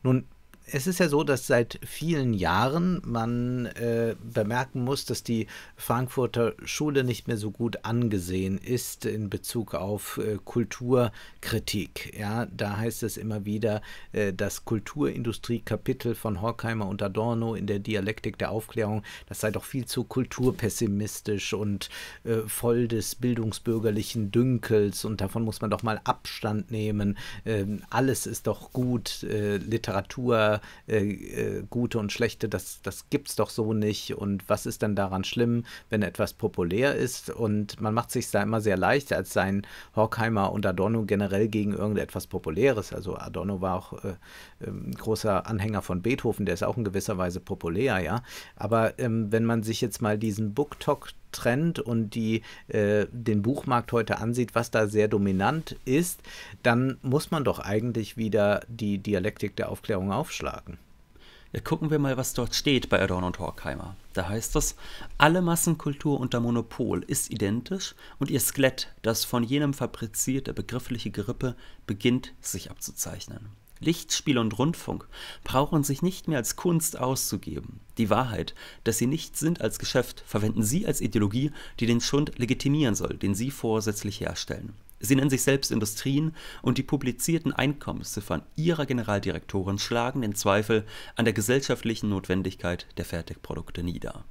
Nun es ist ja so, dass seit vielen Jahren man äh, bemerken muss, dass die Frankfurter Schule nicht mehr so gut angesehen ist in Bezug auf äh, Kulturkritik. Ja, da heißt es immer wieder, äh, das Kulturindustriekapitel von Horkheimer und Adorno in der Dialektik der Aufklärung, das sei doch viel zu kulturpessimistisch und äh, voll des bildungsbürgerlichen Dünkels und davon muss man doch mal Abstand nehmen. Ähm, alles ist doch gut, äh, Literatur wieder äh, äh, gute und schlechte, das, das es doch so nicht und was ist denn daran schlimm, wenn etwas populär ist und man macht sich da immer sehr leicht, als seien Horkheimer und Adorno generell gegen irgendetwas Populäres, also Adorno war auch äh, äh, großer Anhänger von Beethoven, der ist auch in gewisser Weise populär, ja, aber ähm, wenn man sich jetzt mal diesen Talk Trend und die äh, den Buchmarkt heute ansieht, was da sehr dominant ist, dann muss man doch eigentlich wieder die Dialektik der Aufklärung aufschlagen. Ja, gucken wir mal, was dort steht bei Adorno und Horkheimer. Da heißt es, alle Massenkultur unter Monopol ist identisch und ihr Skelett, das von jenem fabrizierte begriffliche Gerippe, beginnt sich abzuzeichnen. Lichtspiel und Rundfunk brauchen sich nicht mehr als Kunst auszugeben. Die Wahrheit, dass sie nichts sind als Geschäft, verwenden sie als Ideologie, die den Schund legitimieren soll, den sie vorsätzlich herstellen. Sie nennen sich selbst Industrien und die publizierten Einkommensziffern ihrer Generaldirektoren schlagen den Zweifel an der gesellschaftlichen Notwendigkeit der Fertigprodukte nieder.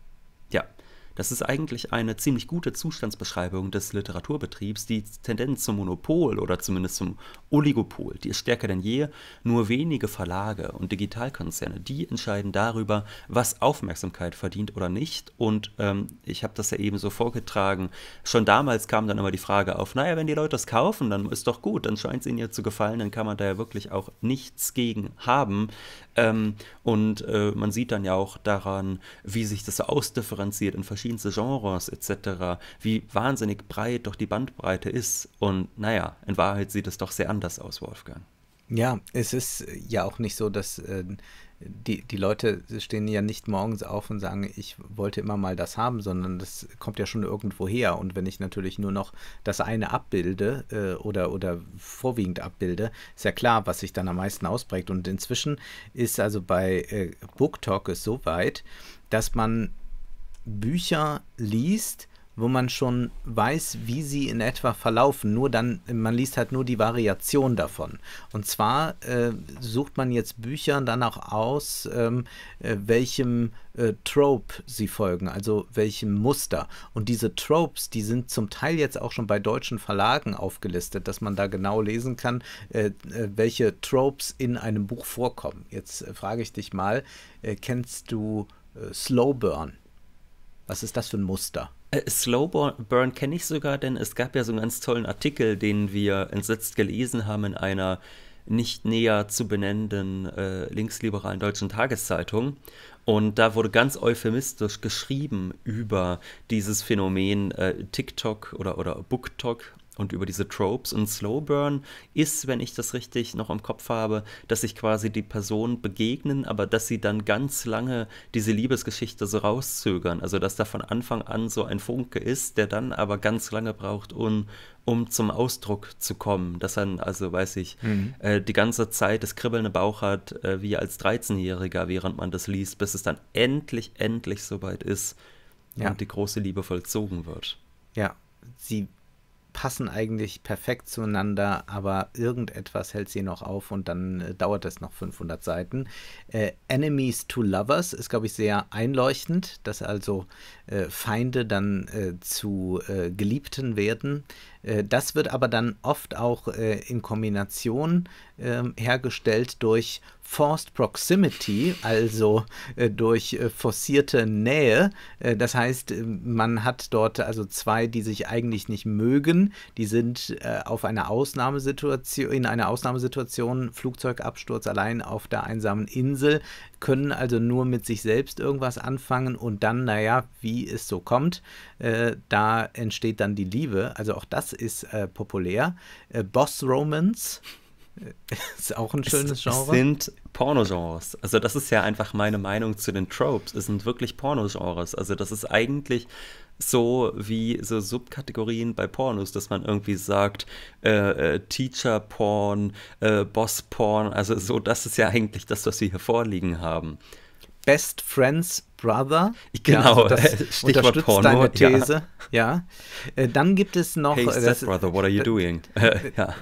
Das ist eigentlich eine ziemlich gute Zustandsbeschreibung des Literaturbetriebs. Die Tendenz zum Monopol oder zumindest zum Oligopol, die ist stärker denn je. Nur wenige Verlage und Digitalkonzerne, die entscheiden darüber, was Aufmerksamkeit verdient oder nicht. Und ähm, ich habe das ja eben so vorgetragen. Schon damals kam dann immer die Frage auf, naja, wenn die Leute das kaufen, dann ist doch gut, dann scheint es ihnen ja zu gefallen, dann kann man da ja wirklich auch nichts gegen haben. Ähm, und äh, man sieht dann ja auch daran, wie sich das so ausdifferenziert in verschiedenen verschiedenste Genres etc., wie wahnsinnig breit doch die Bandbreite ist. Und naja, in Wahrheit sieht es doch sehr anders aus, Wolfgang. Ja, es ist äh, ja auch nicht so, dass äh, die, die Leute stehen ja nicht morgens auf und sagen, ich wollte immer mal das haben, sondern das kommt ja schon irgendwo her. Und wenn ich natürlich nur noch das eine abbilde äh, oder, oder vorwiegend abbilde, ist ja klar, was sich dann am meisten ausprägt. Und inzwischen ist also bei äh, Book Talk es so weit, dass man Bücher liest, wo man schon weiß, wie sie in etwa verlaufen. Nur dann, man liest halt nur die Variation davon. Und zwar äh, sucht man jetzt Bücher dann auch aus, ähm, äh, welchem äh, Trope sie folgen, also welchem Muster. Und diese Tropes, die sind zum Teil jetzt auch schon bei deutschen Verlagen aufgelistet, dass man da genau lesen kann, äh, äh, welche Tropes in einem Buch vorkommen. Jetzt äh, frage ich dich mal, kennst du Slow Burn? Was ist das für ein Muster? Äh, Slow Burn kenne ich sogar, denn es gab ja so einen ganz tollen Artikel, den wir entsetzt gelesen haben in einer nicht näher zu benennenden äh, linksliberalen deutschen Tageszeitung. Und da wurde ganz euphemistisch geschrieben über dieses Phänomen äh, TikTok oder, oder BookTok und über diese Tropes. Und Slow Burn ist, wenn ich das richtig noch im Kopf habe, dass sich quasi die Personen begegnen, aber dass sie dann ganz lange diese Liebesgeschichte so rauszögern. Also dass da von Anfang an so ein Funke ist, der dann aber ganz lange braucht, um, um zum Ausdruck zu kommen. Dass dann, also weiß ich, mhm. äh, die ganze Zeit das kribbelnde Bauch hat, äh, wie als 13-Jähriger, während man das liest, bis es dann endlich, endlich soweit ist ja. und die große Liebe vollzogen wird. Ja, sie passen eigentlich perfekt zueinander, aber irgendetwas hält sie noch auf und dann äh, dauert es noch 500 Seiten. Äh, Enemies to Lovers ist, glaube ich, sehr einleuchtend, dass also äh, Feinde dann äh, zu äh, Geliebten werden. Äh, das wird aber dann oft auch in Kombination ähm, hergestellt durch Forced Proximity, also äh, durch äh, forcierte Nähe. Äh, das heißt, äh, man hat dort also zwei, die sich eigentlich nicht mögen. Die sind äh, auf einer Ausnahmesituation, in einer Ausnahmesituation, Flugzeugabsturz allein auf der einsamen Insel, können also nur mit sich selbst irgendwas anfangen und dann, naja, wie es so kommt, äh, da entsteht dann die Liebe. Also auch das ist populär. Boss Romance Ist auch ein schönes Genre. Es sind Pornogenres. Also das ist ja einfach meine Meinung zu den Tropes. Es sind wirklich Pornogenres. Also das ist eigentlich so wie so Subkategorien bei Pornos, dass man irgendwie sagt äh, äh Teacher Porn, äh, Boss Porn. Also so das ist ja eigentlich das, was wir hier vorliegen haben. Best Friends Brother. Genau, ja, also das unterstützt Porno, deine These. Ja. ja. Äh, dann gibt es noch. Hey, äh, Step Brother, what are you doing? ja.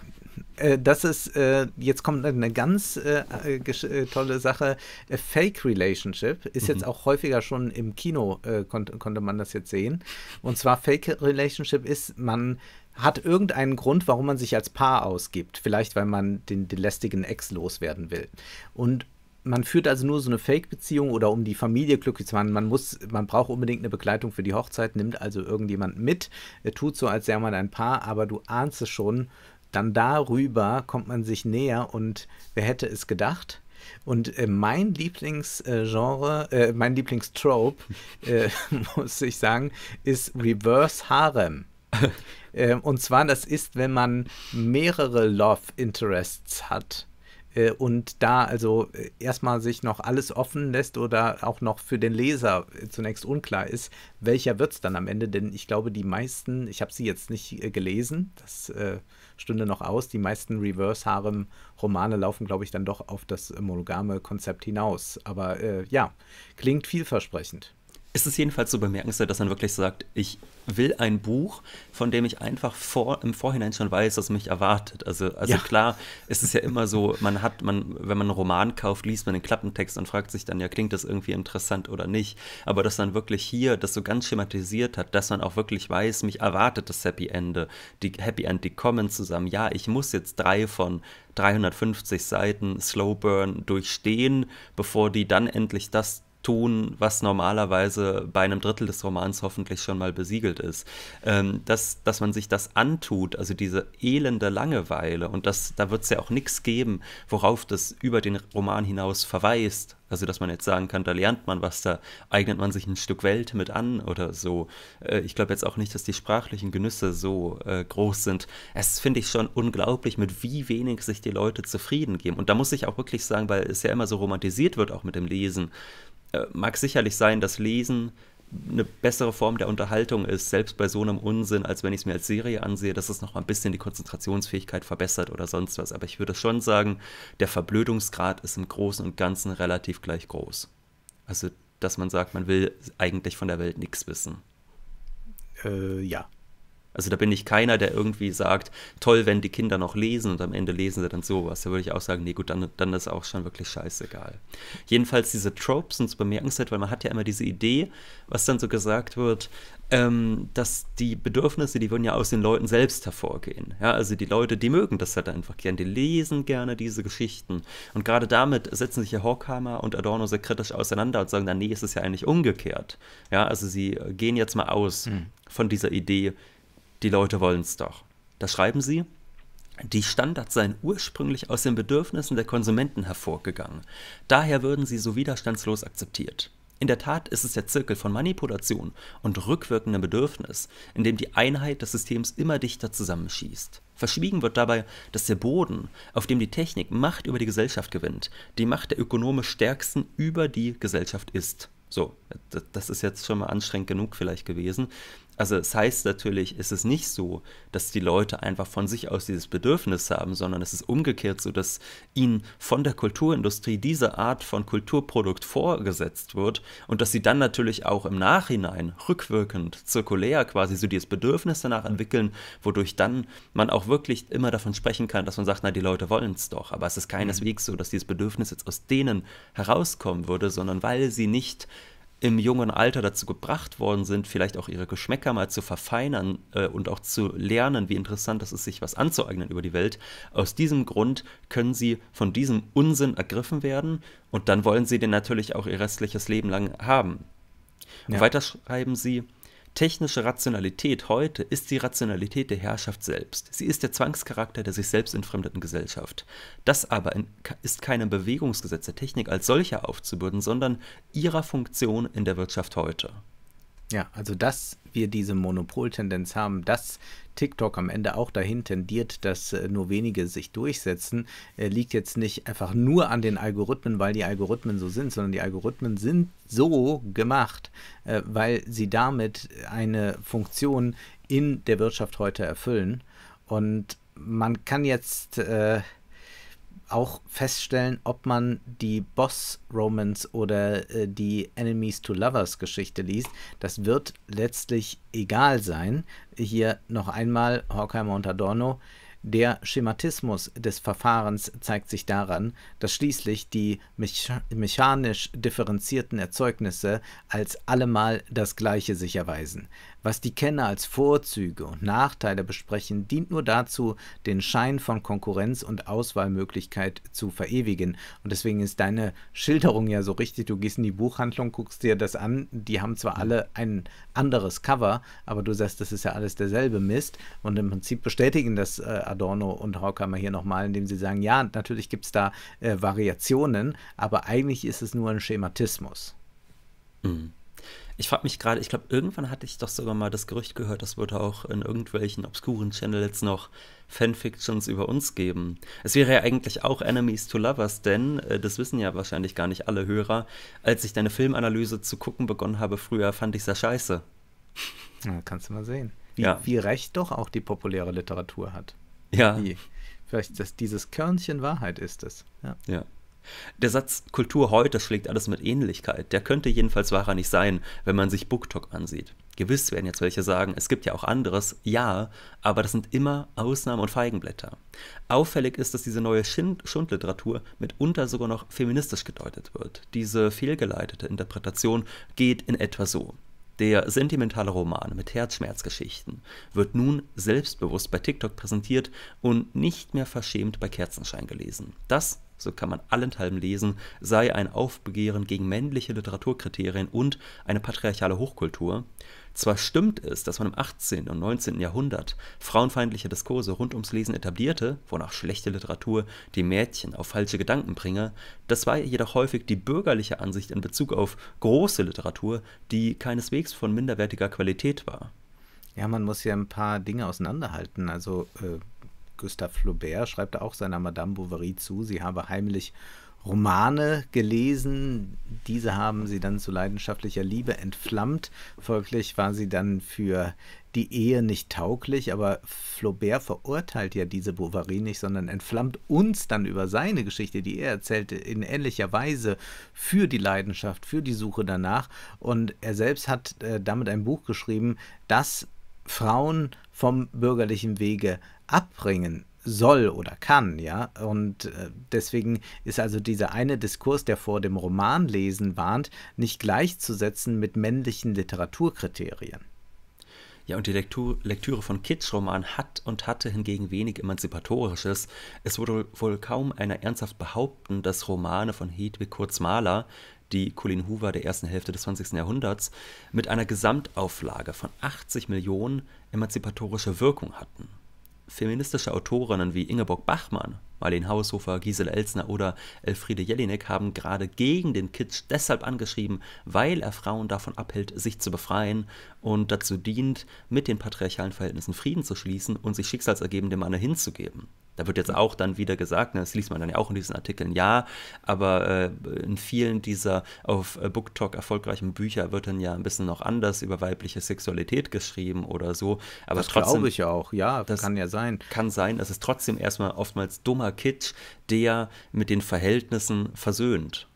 Äh, das ist, äh, jetzt kommt eine ganz äh, äh, tolle Sache. A Fake Relationship ist mhm. jetzt auch häufiger schon im Kino, kon konnte man das jetzt sehen. Und zwar Fake Relationship ist, man hat irgendeinen Grund, warum man sich als Paar ausgibt. Vielleicht, weil man den, den lästigen Ex loswerden will. Und man führt also nur so eine Fake-Beziehung oder um die Familie glücklich zu machen. Man muss, man braucht unbedingt eine Begleitung für die Hochzeit, nimmt also irgendjemand mit, tut so, als wäre man ein Paar, aber du ahnst es schon dann darüber kommt man sich näher und wer hätte es gedacht? Und äh, mein Lieblingsgenre, äh, mein Lieblingstrope, äh, muss ich sagen, ist Reverse Harem. Ähm, und zwar, das ist, wenn man mehrere Love Interests hat äh, und da also äh, erstmal sich noch alles offen lässt oder auch noch für den Leser äh, zunächst unklar ist, welcher wird es dann am Ende, denn ich glaube, die meisten, ich habe sie jetzt nicht gelesen, das äh, stünde noch aus, die meisten Reverse-Harem-Romane laufen, glaube ich, dann doch auf das monogame Konzept hinaus. Aber äh, ja, klingt vielversprechend. Es ist jedenfalls so bemerkenswert, dass man wirklich sagt, ich will ein Buch, von dem ich einfach vor, im Vorhinein schon weiß, was mich erwartet. Also, also ja. klar, es ist ja immer so, man hat, man, wenn man einen Roman kauft, liest man den Klappentext und fragt sich dann, ja, klingt das irgendwie interessant oder nicht. Aber dass man wirklich hier das so ganz schematisiert hat, dass man auch wirklich weiß, mich erwartet das Happy Ende. Die Happy End, die kommen zusammen. Ja, ich muss jetzt drei von 350 Seiten Slow Burn durchstehen, bevor die dann endlich das tun, was normalerweise bei einem Drittel des Romans hoffentlich schon mal besiegelt ist. Ähm, dass, dass man sich das antut, also diese elende Langeweile, und das, da wird es ja auch nichts geben, worauf das über den Roman hinaus verweist. Also, dass man jetzt sagen kann, da lernt man was, da eignet man sich ein Stück Welt mit an oder so. Äh, ich glaube jetzt auch nicht, dass die sprachlichen Genüsse so äh, groß sind. Es finde ich schon unglaublich, mit wie wenig sich die Leute zufrieden geben. Und da muss ich auch wirklich sagen, weil es ja immer so romantisiert wird, auch mit dem Lesen äh, mag sicherlich sein, dass Lesen eine bessere Form der Unterhaltung ist, selbst bei so einem Unsinn, als wenn ich es mir als Serie ansehe, dass es noch mal ein bisschen die Konzentrationsfähigkeit verbessert oder sonst was. Aber ich würde schon sagen, der Verblödungsgrad ist im Großen und Ganzen relativ gleich groß. Also, dass man sagt, man will eigentlich von der Welt nichts wissen. Äh, ja. Also da bin ich keiner, der irgendwie sagt, toll, wenn die Kinder noch lesen und am Ende lesen sie dann sowas. Da würde ich auch sagen, nee, gut, dann, dann ist auch schon wirklich scheißegal. Jedenfalls diese Tropes sind bemerkenswert, weil man hat ja immer diese Idee, was dann so gesagt wird, ähm, dass die Bedürfnisse, die würden ja aus den Leuten selbst hervorgehen. Ja, also die Leute, die mögen das halt einfach gern, die lesen gerne diese Geschichten. Und gerade damit setzen sich ja Horkheimer und Adorno sehr kritisch auseinander und sagen, na nee, es ja eigentlich umgekehrt. Ja, also sie gehen jetzt mal aus mhm. von dieser Idee, die Leute wollen es doch. Da schreiben sie, die Standards seien ursprünglich aus den Bedürfnissen der Konsumenten hervorgegangen. Daher würden sie so widerstandslos akzeptiert. In der Tat ist es der Zirkel von Manipulation und rückwirkendem Bedürfnis, in dem die Einheit des Systems immer dichter zusammenschießt. Verschwiegen wird dabei, dass der Boden, auf dem die Technik Macht über die Gesellschaft gewinnt, die Macht der ökonomisch Stärksten über die Gesellschaft ist. So, das ist jetzt schon mal anstrengend genug vielleicht gewesen. Also es das heißt natürlich, ist es nicht so, dass die Leute einfach von sich aus dieses Bedürfnis haben, sondern es ist umgekehrt so, dass ihnen von der Kulturindustrie diese Art von Kulturprodukt vorgesetzt wird und dass sie dann natürlich auch im Nachhinein rückwirkend zirkulär quasi so dieses Bedürfnis danach entwickeln, wodurch dann man auch wirklich immer davon sprechen kann, dass man sagt, na die Leute wollen es doch. Aber es ist keineswegs mhm. so, dass dieses Bedürfnis jetzt aus denen herauskommen würde, sondern weil sie nicht im jungen Alter dazu gebracht worden sind, vielleicht auch ihre Geschmäcker mal zu verfeinern äh, und auch zu lernen, wie interessant es ist, sich was anzueignen über die Welt. Aus diesem Grund können sie von diesem Unsinn ergriffen werden und dann wollen sie den natürlich auch ihr restliches Leben lang haben. Ja. Und weiter schreiben sie, Technische Rationalität heute ist die Rationalität der Herrschaft selbst. Sie ist der Zwangscharakter der sich selbst entfremdeten Gesellschaft. Das aber ist keinem Bewegungsgesetz der Technik als solcher aufzubürden, sondern ihrer Funktion in der Wirtschaft heute. Ja, also dass wir diese Monopoltendenz haben, dass TikTok am Ende auch dahin tendiert, dass äh, nur wenige sich durchsetzen, äh, liegt jetzt nicht einfach nur an den Algorithmen, weil die Algorithmen so sind, sondern die Algorithmen sind so gemacht, äh, weil sie damit eine Funktion in der Wirtschaft heute erfüllen. Und man kann jetzt äh, auch feststellen, ob man die Boss-Romance oder äh, die Enemies to Lovers-Geschichte liest. Das wird letztlich egal sein. Hier noch einmal Horkheimer und Adorno. Der Schematismus des Verfahrens zeigt sich daran, dass schließlich die mechanisch differenzierten Erzeugnisse als allemal das Gleiche sich erweisen. Was die Kenner als Vorzüge und Nachteile besprechen, dient nur dazu, den Schein von Konkurrenz und Auswahlmöglichkeit zu verewigen. Und deswegen ist deine Schilderung ja so richtig. Du gehst in die Buchhandlung, guckst dir das an. Die haben zwar alle ein anderes Cover, aber du sagst, das ist ja alles derselbe Mist. Und im Prinzip bestätigen das äh, Adorno und Horkheimer hier nochmal, indem sie sagen, ja, natürlich gibt es da äh, Variationen, aber eigentlich ist es nur ein Schematismus. Mhm. Ich frage mich gerade, ich glaube, irgendwann hatte ich doch sogar mal das Gerücht gehört, es würde auch in irgendwelchen obskuren Channels noch Fanfictions über uns geben. Es wäre ja eigentlich auch Enemies to Lovers, denn, äh, das wissen ja wahrscheinlich gar nicht alle Hörer, als ich deine Filmanalyse zu gucken begonnen habe früher, fand ich es ja scheiße. Ja, kannst du mal sehen. Wie, ja. wie recht doch auch die populäre Literatur hat. Ja. Wie, vielleicht, dass dieses Körnchen Wahrheit ist es. Ja. ja. Der Satz Kultur heute schlägt alles mit Ähnlichkeit, der könnte jedenfalls wahrer nicht sein, wenn man sich BookTok ansieht. Gewiss werden jetzt welche sagen, es gibt ja auch anderes, ja, aber das sind immer Ausnahmen und Feigenblätter. Auffällig ist, dass diese neue Schundliteratur mitunter sogar noch feministisch gedeutet wird. Diese fehlgeleitete Interpretation geht in etwa so. Der sentimentale Roman mit Herzschmerzgeschichten wird nun selbstbewusst bei TikTok präsentiert und nicht mehr verschämt bei Kerzenschein gelesen. Das so kann man allenthalben lesen, sei ein Aufbegehren gegen männliche Literaturkriterien und eine patriarchale Hochkultur. Zwar stimmt es, dass man im 18. und 19. Jahrhundert frauenfeindliche Diskurse rund ums Lesen etablierte, wonach schlechte Literatur die Mädchen auf falsche Gedanken bringe, das war jedoch häufig die bürgerliche Ansicht in Bezug auf große Literatur, die keineswegs von minderwertiger Qualität war. Ja, man muss ja ein paar Dinge auseinanderhalten. Also äh, Gustave Flaubert schreibt auch seiner Madame Bovary zu, sie habe heimlich Romane gelesen. Diese haben sie dann zu leidenschaftlicher Liebe entflammt. Folglich war sie dann für die Ehe nicht tauglich, aber Flaubert verurteilt ja diese Bovary nicht, sondern entflammt uns dann über seine Geschichte, die er erzählte, in ähnlicher Weise für die Leidenschaft, für die Suche danach. Und er selbst hat äh, damit ein Buch geschrieben, das Frauen vom bürgerlichen Wege abbringen soll oder kann, ja. Und äh, deswegen ist also dieser eine Diskurs, der vor dem Romanlesen warnt, nicht gleichzusetzen mit männlichen Literaturkriterien. Ja, und die Lektüre von Kitsch-Romanen hat und hatte hingegen wenig Emanzipatorisches. Es würde wohl kaum einer ernsthaft behaupten, dass Romane von Hedwig Kurz Mahler die Colin Hoover der ersten Hälfte des 20. Jahrhunderts mit einer Gesamtauflage von 80 Millionen emanzipatorische Wirkung hatten. Feministische Autorinnen wie Ingeborg Bachmann, Marlene Haushofer, Gisela Elsner oder Elfriede Jelinek haben gerade gegen den Kitsch deshalb angeschrieben, weil er Frauen davon abhält, sich zu befreien und dazu dient, mit den patriarchalen Verhältnissen Frieden zu schließen und sich schicksalsergebende Manne hinzugeben. Da wird jetzt auch dann wieder gesagt, ne, das liest man dann ja auch in diesen Artikeln, ja, aber äh, in vielen dieser auf äh, BookTok erfolgreichen Bücher wird dann ja ein bisschen noch anders über weibliche Sexualität geschrieben oder so. Aber das glaube ich auch, ja, das kann ja sein. Kann sein, das ist trotzdem erstmal oftmals dummer Kitsch, der mit den Verhältnissen versöhnt.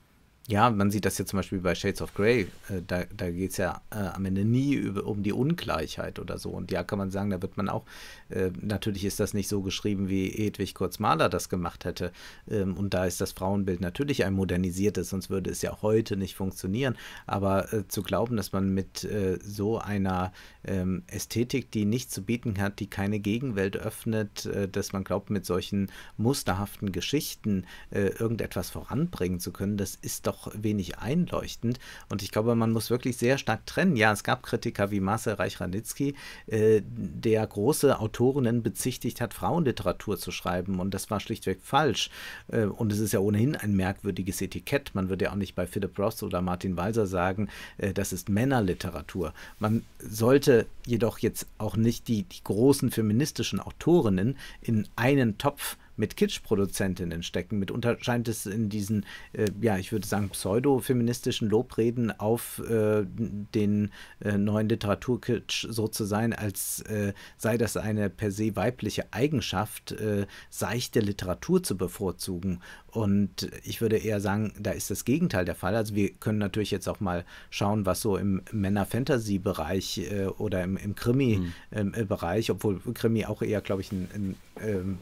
Ja, man sieht das ja zum Beispiel bei Shades of Grey, äh, da, da geht es ja äh, am Ende nie über, um die Ungleichheit oder so. Und ja, kann man sagen, da wird man auch, äh, natürlich ist das nicht so geschrieben, wie Edwig Kurz Mahler das gemacht hätte. Ähm, und da ist das Frauenbild natürlich ein modernisiertes, sonst würde es ja heute nicht funktionieren. Aber äh, zu glauben, dass man mit äh, so einer ähm, Ästhetik, die nichts zu bieten hat, die keine Gegenwelt öffnet, äh, dass man glaubt, mit solchen musterhaften Geschichten irgendetwas voranbringen zu können, das ist doch noch wenig einleuchtend. Und ich glaube, man muss wirklich sehr stark trennen. Ja, es gab Kritiker wie Marcel Reich-Ranitzky, äh, der große Autorinnen bezichtigt hat, Frauenliteratur zu schreiben. Und das war schlichtweg falsch. Äh, und es ist ja ohnehin ein merkwürdiges Etikett. Man würde ja auch nicht bei Philip Ross oder Martin Walser sagen, äh, das ist Männerliteratur. Man sollte jedoch jetzt auch nicht die, die großen feministischen Autorinnen in einen Topf mit Kitsch-Produzentinnen stecken. Mitunter scheint es in diesen, äh, ja, ich würde sagen, pseudo-feministischen Lobreden auf äh, den äh, neuen Literaturkitsch so zu sein, als äh, sei das eine per se weibliche Eigenschaft, äh, seichte Literatur zu bevorzugen. Und ich würde eher sagen, da ist das Gegenteil der Fall. Also wir können natürlich jetzt auch mal schauen, was so im Männer-Fantasy-Bereich äh, oder im, im Krimi-Bereich, hm. ähm, mhm. obwohl Krimi auch eher, glaube ich, ein, ein, ein ähm,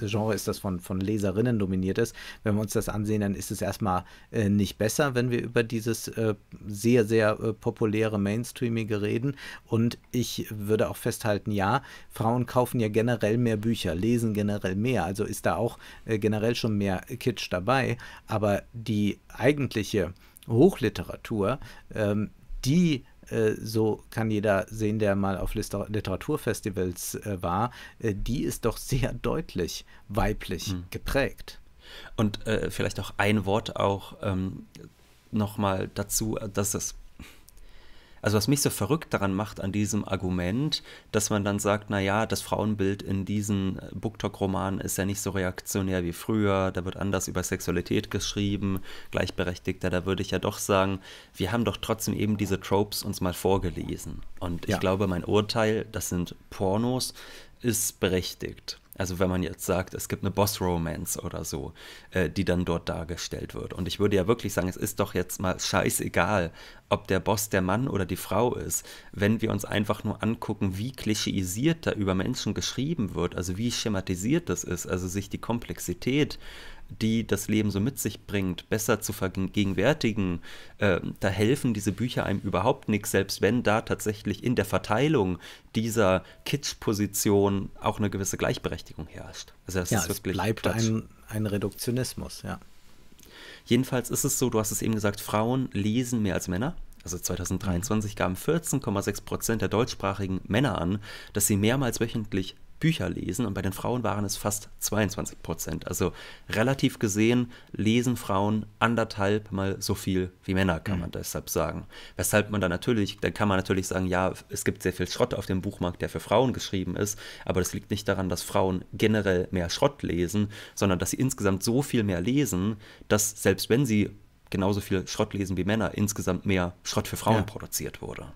Genre ist, das von, von Leserinnen dominiert ist. Wenn wir uns das ansehen, dann ist es erstmal äh, nicht besser, wenn wir über dieses äh, sehr, sehr äh, populäre Mainstreamige reden. Und ich würde auch festhalten, ja, Frauen kaufen ja generell mehr Bücher, lesen generell mehr. Also ist da auch äh, generell schon mehr Kitsch dabei. Aber die eigentliche Hochliteratur, ähm, die äh, so kann jeder sehen, der mal auf Literaturfestivals äh, war, äh, die ist doch sehr deutlich weiblich mhm. geprägt. Und äh, vielleicht auch ein Wort auch ähm, nochmal dazu, dass es also was mich so verrückt daran macht an diesem Argument, dass man dann sagt, naja, das Frauenbild in diesen Booktalk-Romanen ist ja nicht so reaktionär wie früher, da wird anders über Sexualität geschrieben, gleichberechtigter, da würde ich ja doch sagen, wir haben doch trotzdem eben diese Tropes uns mal vorgelesen. Und ich glaube, mein Urteil, das sind Pornos, ist berechtigt. Also wenn man jetzt sagt, es gibt eine Boss-Romance oder so, äh, die dann dort dargestellt wird. Und ich würde ja wirklich sagen, es ist doch jetzt mal scheißegal, ob der Boss der Mann oder die Frau ist, wenn wir uns einfach nur angucken, wie klischeisiert da über Menschen geschrieben wird, also wie schematisiert das ist, also sich die Komplexität die das Leben so mit sich bringt, besser zu vergegenwärtigen. Ähm, da helfen diese Bücher einem überhaupt nichts, selbst wenn da tatsächlich in der Verteilung dieser Kitschposition auch eine gewisse Gleichberechtigung herrscht. Also das ja, ist wirklich es bleibt ein, ein Reduktionismus, ja. Jedenfalls ist es so, du hast es eben gesagt, Frauen lesen mehr als Männer. Also 2023 mhm. gaben 14,6 Prozent der deutschsprachigen Männer an, dass sie mehrmals wöchentlich Bücher lesen und bei den Frauen waren es fast 22 Prozent. Also relativ gesehen lesen Frauen anderthalb mal so viel wie Männer, kann mhm. man deshalb sagen. Weshalb man dann natürlich, dann kann man natürlich sagen, ja, es gibt sehr viel Schrott auf dem Buchmarkt, der für Frauen geschrieben ist, aber das liegt nicht daran, dass Frauen generell mehr Schrott lesen, sondern dass sie insgesamt so viel mehr lesen, dass selbst wenn sie genauso viel Schrott lesen wie Männer, insgesamt mehr Schrott für Frauen ja. produziert wurde.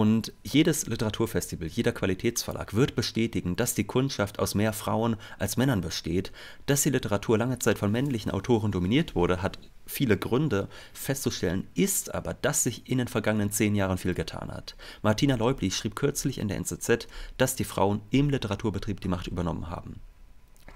Und jedes Literaturfestival, jeder Qualitätsverlag wird bestätigen, dass die Kundschaft aus mehr Frauen als Männern besteht. Dass die Literatur lange Zeit von männlichen Autoren dominiert wurde, hat viele Gründe. Festzustellen ist aber, dass sich in den vergangenen zehn Jahren viel getan hat. Martina Leublich schrieb kürzlich in der NZZ, dass die Frauen im Literaturbetrieb die Macht übernommen haben.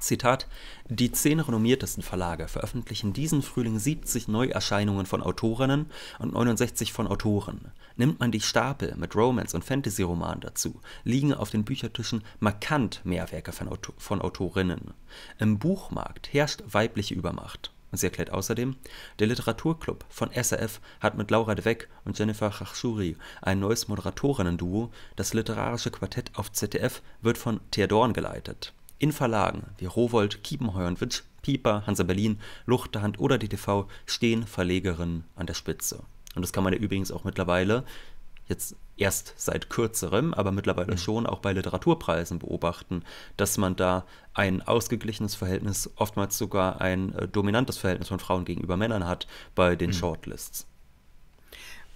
Zitat, die zehn renommiertesten Verlage veröffentlichen diesen Frühling 70 Neuerscheinungen von Autorinnen und 69 von Autoren. Nimmt man die Stapel mit Romance- und Fantasy-Romanen dazu, liegen auf den Büchertischen markant mehr Werke von, Auto von Autorinnen. Im Buchmarkt herrscht weibliche Übermacht. Und sie erklärt außerdem, der Literaturclub von SRF hat mit Laura de Weck und Jennifer Khachshuri ein neues Moderatorinnen-Duo. Das literarische Quartett auf ZDF wird von Theodorn geleitet. In Verlagen wie Rowold, Kiepenheuer und Witsch, Pieper, Hansa Berlin, Luchterhand oder DTV stehen Verlegerinnen an der Spitze. Und das kann man ja übrigens auch mittlerweile, jetzt erst seit kürzerem, aber mittlerweile mhm. schon auch bei Literaturpreisen beobachten, dass man da ein ausgeglichenes Verhältnis, oftmals sogar ein äh, dominantes Verhältnis von Frauen gegenüber Männern hat bei den mhm. Shortlists.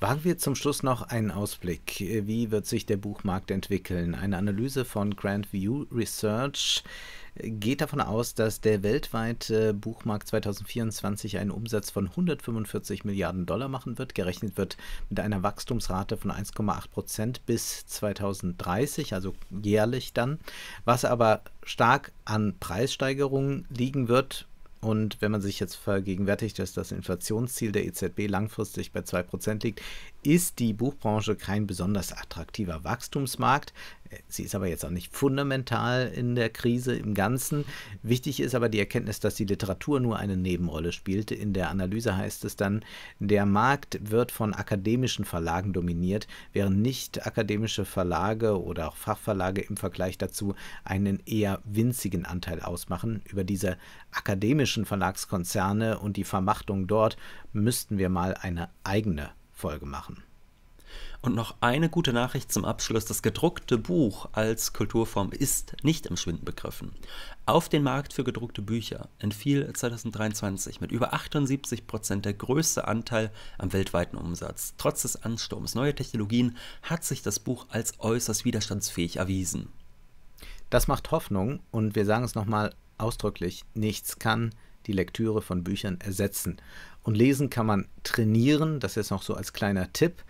Wagen wir zum Schluss noch einen Ausblick. Wie wird sich der Buchmarkt entwickeln? Eine Analyse von Grand View Research geht davon aus, dass der weltweite Buchmarkt 2024 einen Umsatz von 145 Milliarden Dollar machen wird. Gerechnet wird mit einer Wachstumsrate von 1,8 Prozent bis 2030, also jährlich dann. Was aber stark an Preissteigerungen liegen wird, und wenn man sich jetzt vergegenwärtigt, dass das Inflationsziel der EZB langfristig bei 2% liegt, ist die Buchbranche kein besonders attraktiver Wachstumsmarkt. Sie ist aber jetzt auch nicht fundamental in der Krise im Ganzen. Wichtig ist aber die Erkenntnis, dass die Literatur nur eine Nebenrolle spielte. In der Analyse heißt es dann, der Markt wird von akademischen Verlagen dominiert, während nicht akademische Verlage oder auch Fachverlage im Vergleich dazu einen eher winzigen Anteil ausmachen. Über diese akademischen Verlagskonzerne und die Vermachtung dort müssten wir mal eine eigene Folge machen. Und noch eine gute Nachricht zum Abschluss. Das gedruckte Buch als Kulturform ist nicht im Schwinden begriffen. Auf den Markt für gedruckte Bücher entfiel 2023 mit über 78 Prozent der größte Anteil am weltweiten Umsatz. Trotz des Ansturms neuer Technologien hat sich das Buch als äußerst widerstandsfähig erwiesen. Das macht Hoffnung und wir sagen es nochmal ausdrücklich, nichts kann die Lektüre von Büchern ersetzen. Und lesen kann man trainieren, das ist noch so als kleiner Tipp.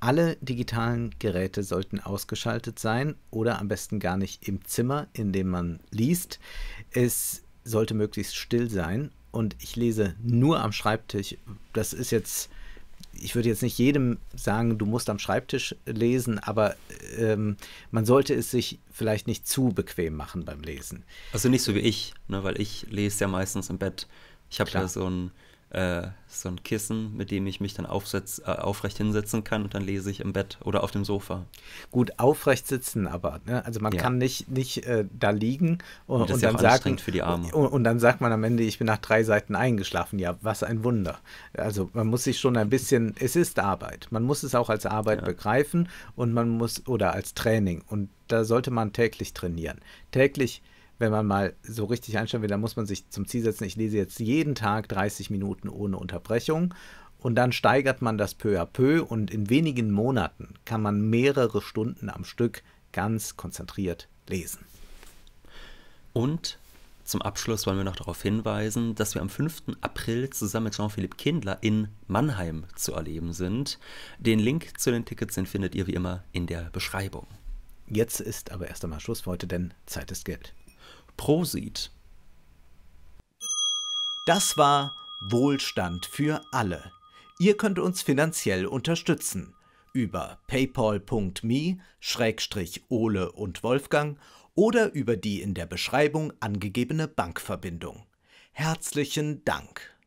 Alle digitalen Geräte sollten ausgeschaltet sein oder am besten gar nicht im Zimmer, in dem man liest. Es sollte möglichst still sein und ich lese nur am Schreibtisch. Das ist jetzt, ich würde jetzt nicht jedem sagen, du musst am Schreibtisch lesen, aber ähm, man sollte es sich vielleicht nicht zu bequem machen beim Lesen. Also nicht so wie ich, ne, weil ich lese ja meistens im Bett. Ich habe ja so ein äh, so ein Kissen, mit dem ich mich dann aufsetz, äh, aufrecht hinsetzen kann und dann lese ich im Bett oder auf dem Sofa. Gut, aufrecht sitzen aber. Ne? Also man ja. kann nicht, nicht äh, da liegen und, und, und dann sagen, für die Arme. Und, und, dann sagt man am Ende, ich bin nach drei Seiten eingeschlafen. Ja, was ein Wunder. Also man muss sich schon ein bisschen, es ist Arbeit. Man muss es auch als Arbeit ja. begreifen und man muss, oder als Training. Und da sollte man täglich trainieren. Täglich trainieren wenn man mal so richtig einstellen will, dann muss man sich zum Ziel setzen, ich lese jetzt jeden Tag 30 Minuten ohne Unterbrechung und dann steigert man das peu à peu und in wenigen Monaten kann man mehrere Stunden am Stück ganz konzentriert lesen. Und zum Abschluss wollen wir noch darauf hinweisen, dass wir am 5. April zusammen mit Jean-Philippe Kindler in Mannheim zu erleben sind. Den Link zu den Tickets findet ihr wie immer in der Beschreibung. Jetzt ist aber erst einmal Schluss für heute, denn Zeit ist Geld. Prosit! Das war Wohlstand für alle. Ihr könnt uns finanziell unterstützen über paypal.me-ole und Wolfgang oder über die in der Beschreibung angegebene Bankverbindung. Herzlichen Dank!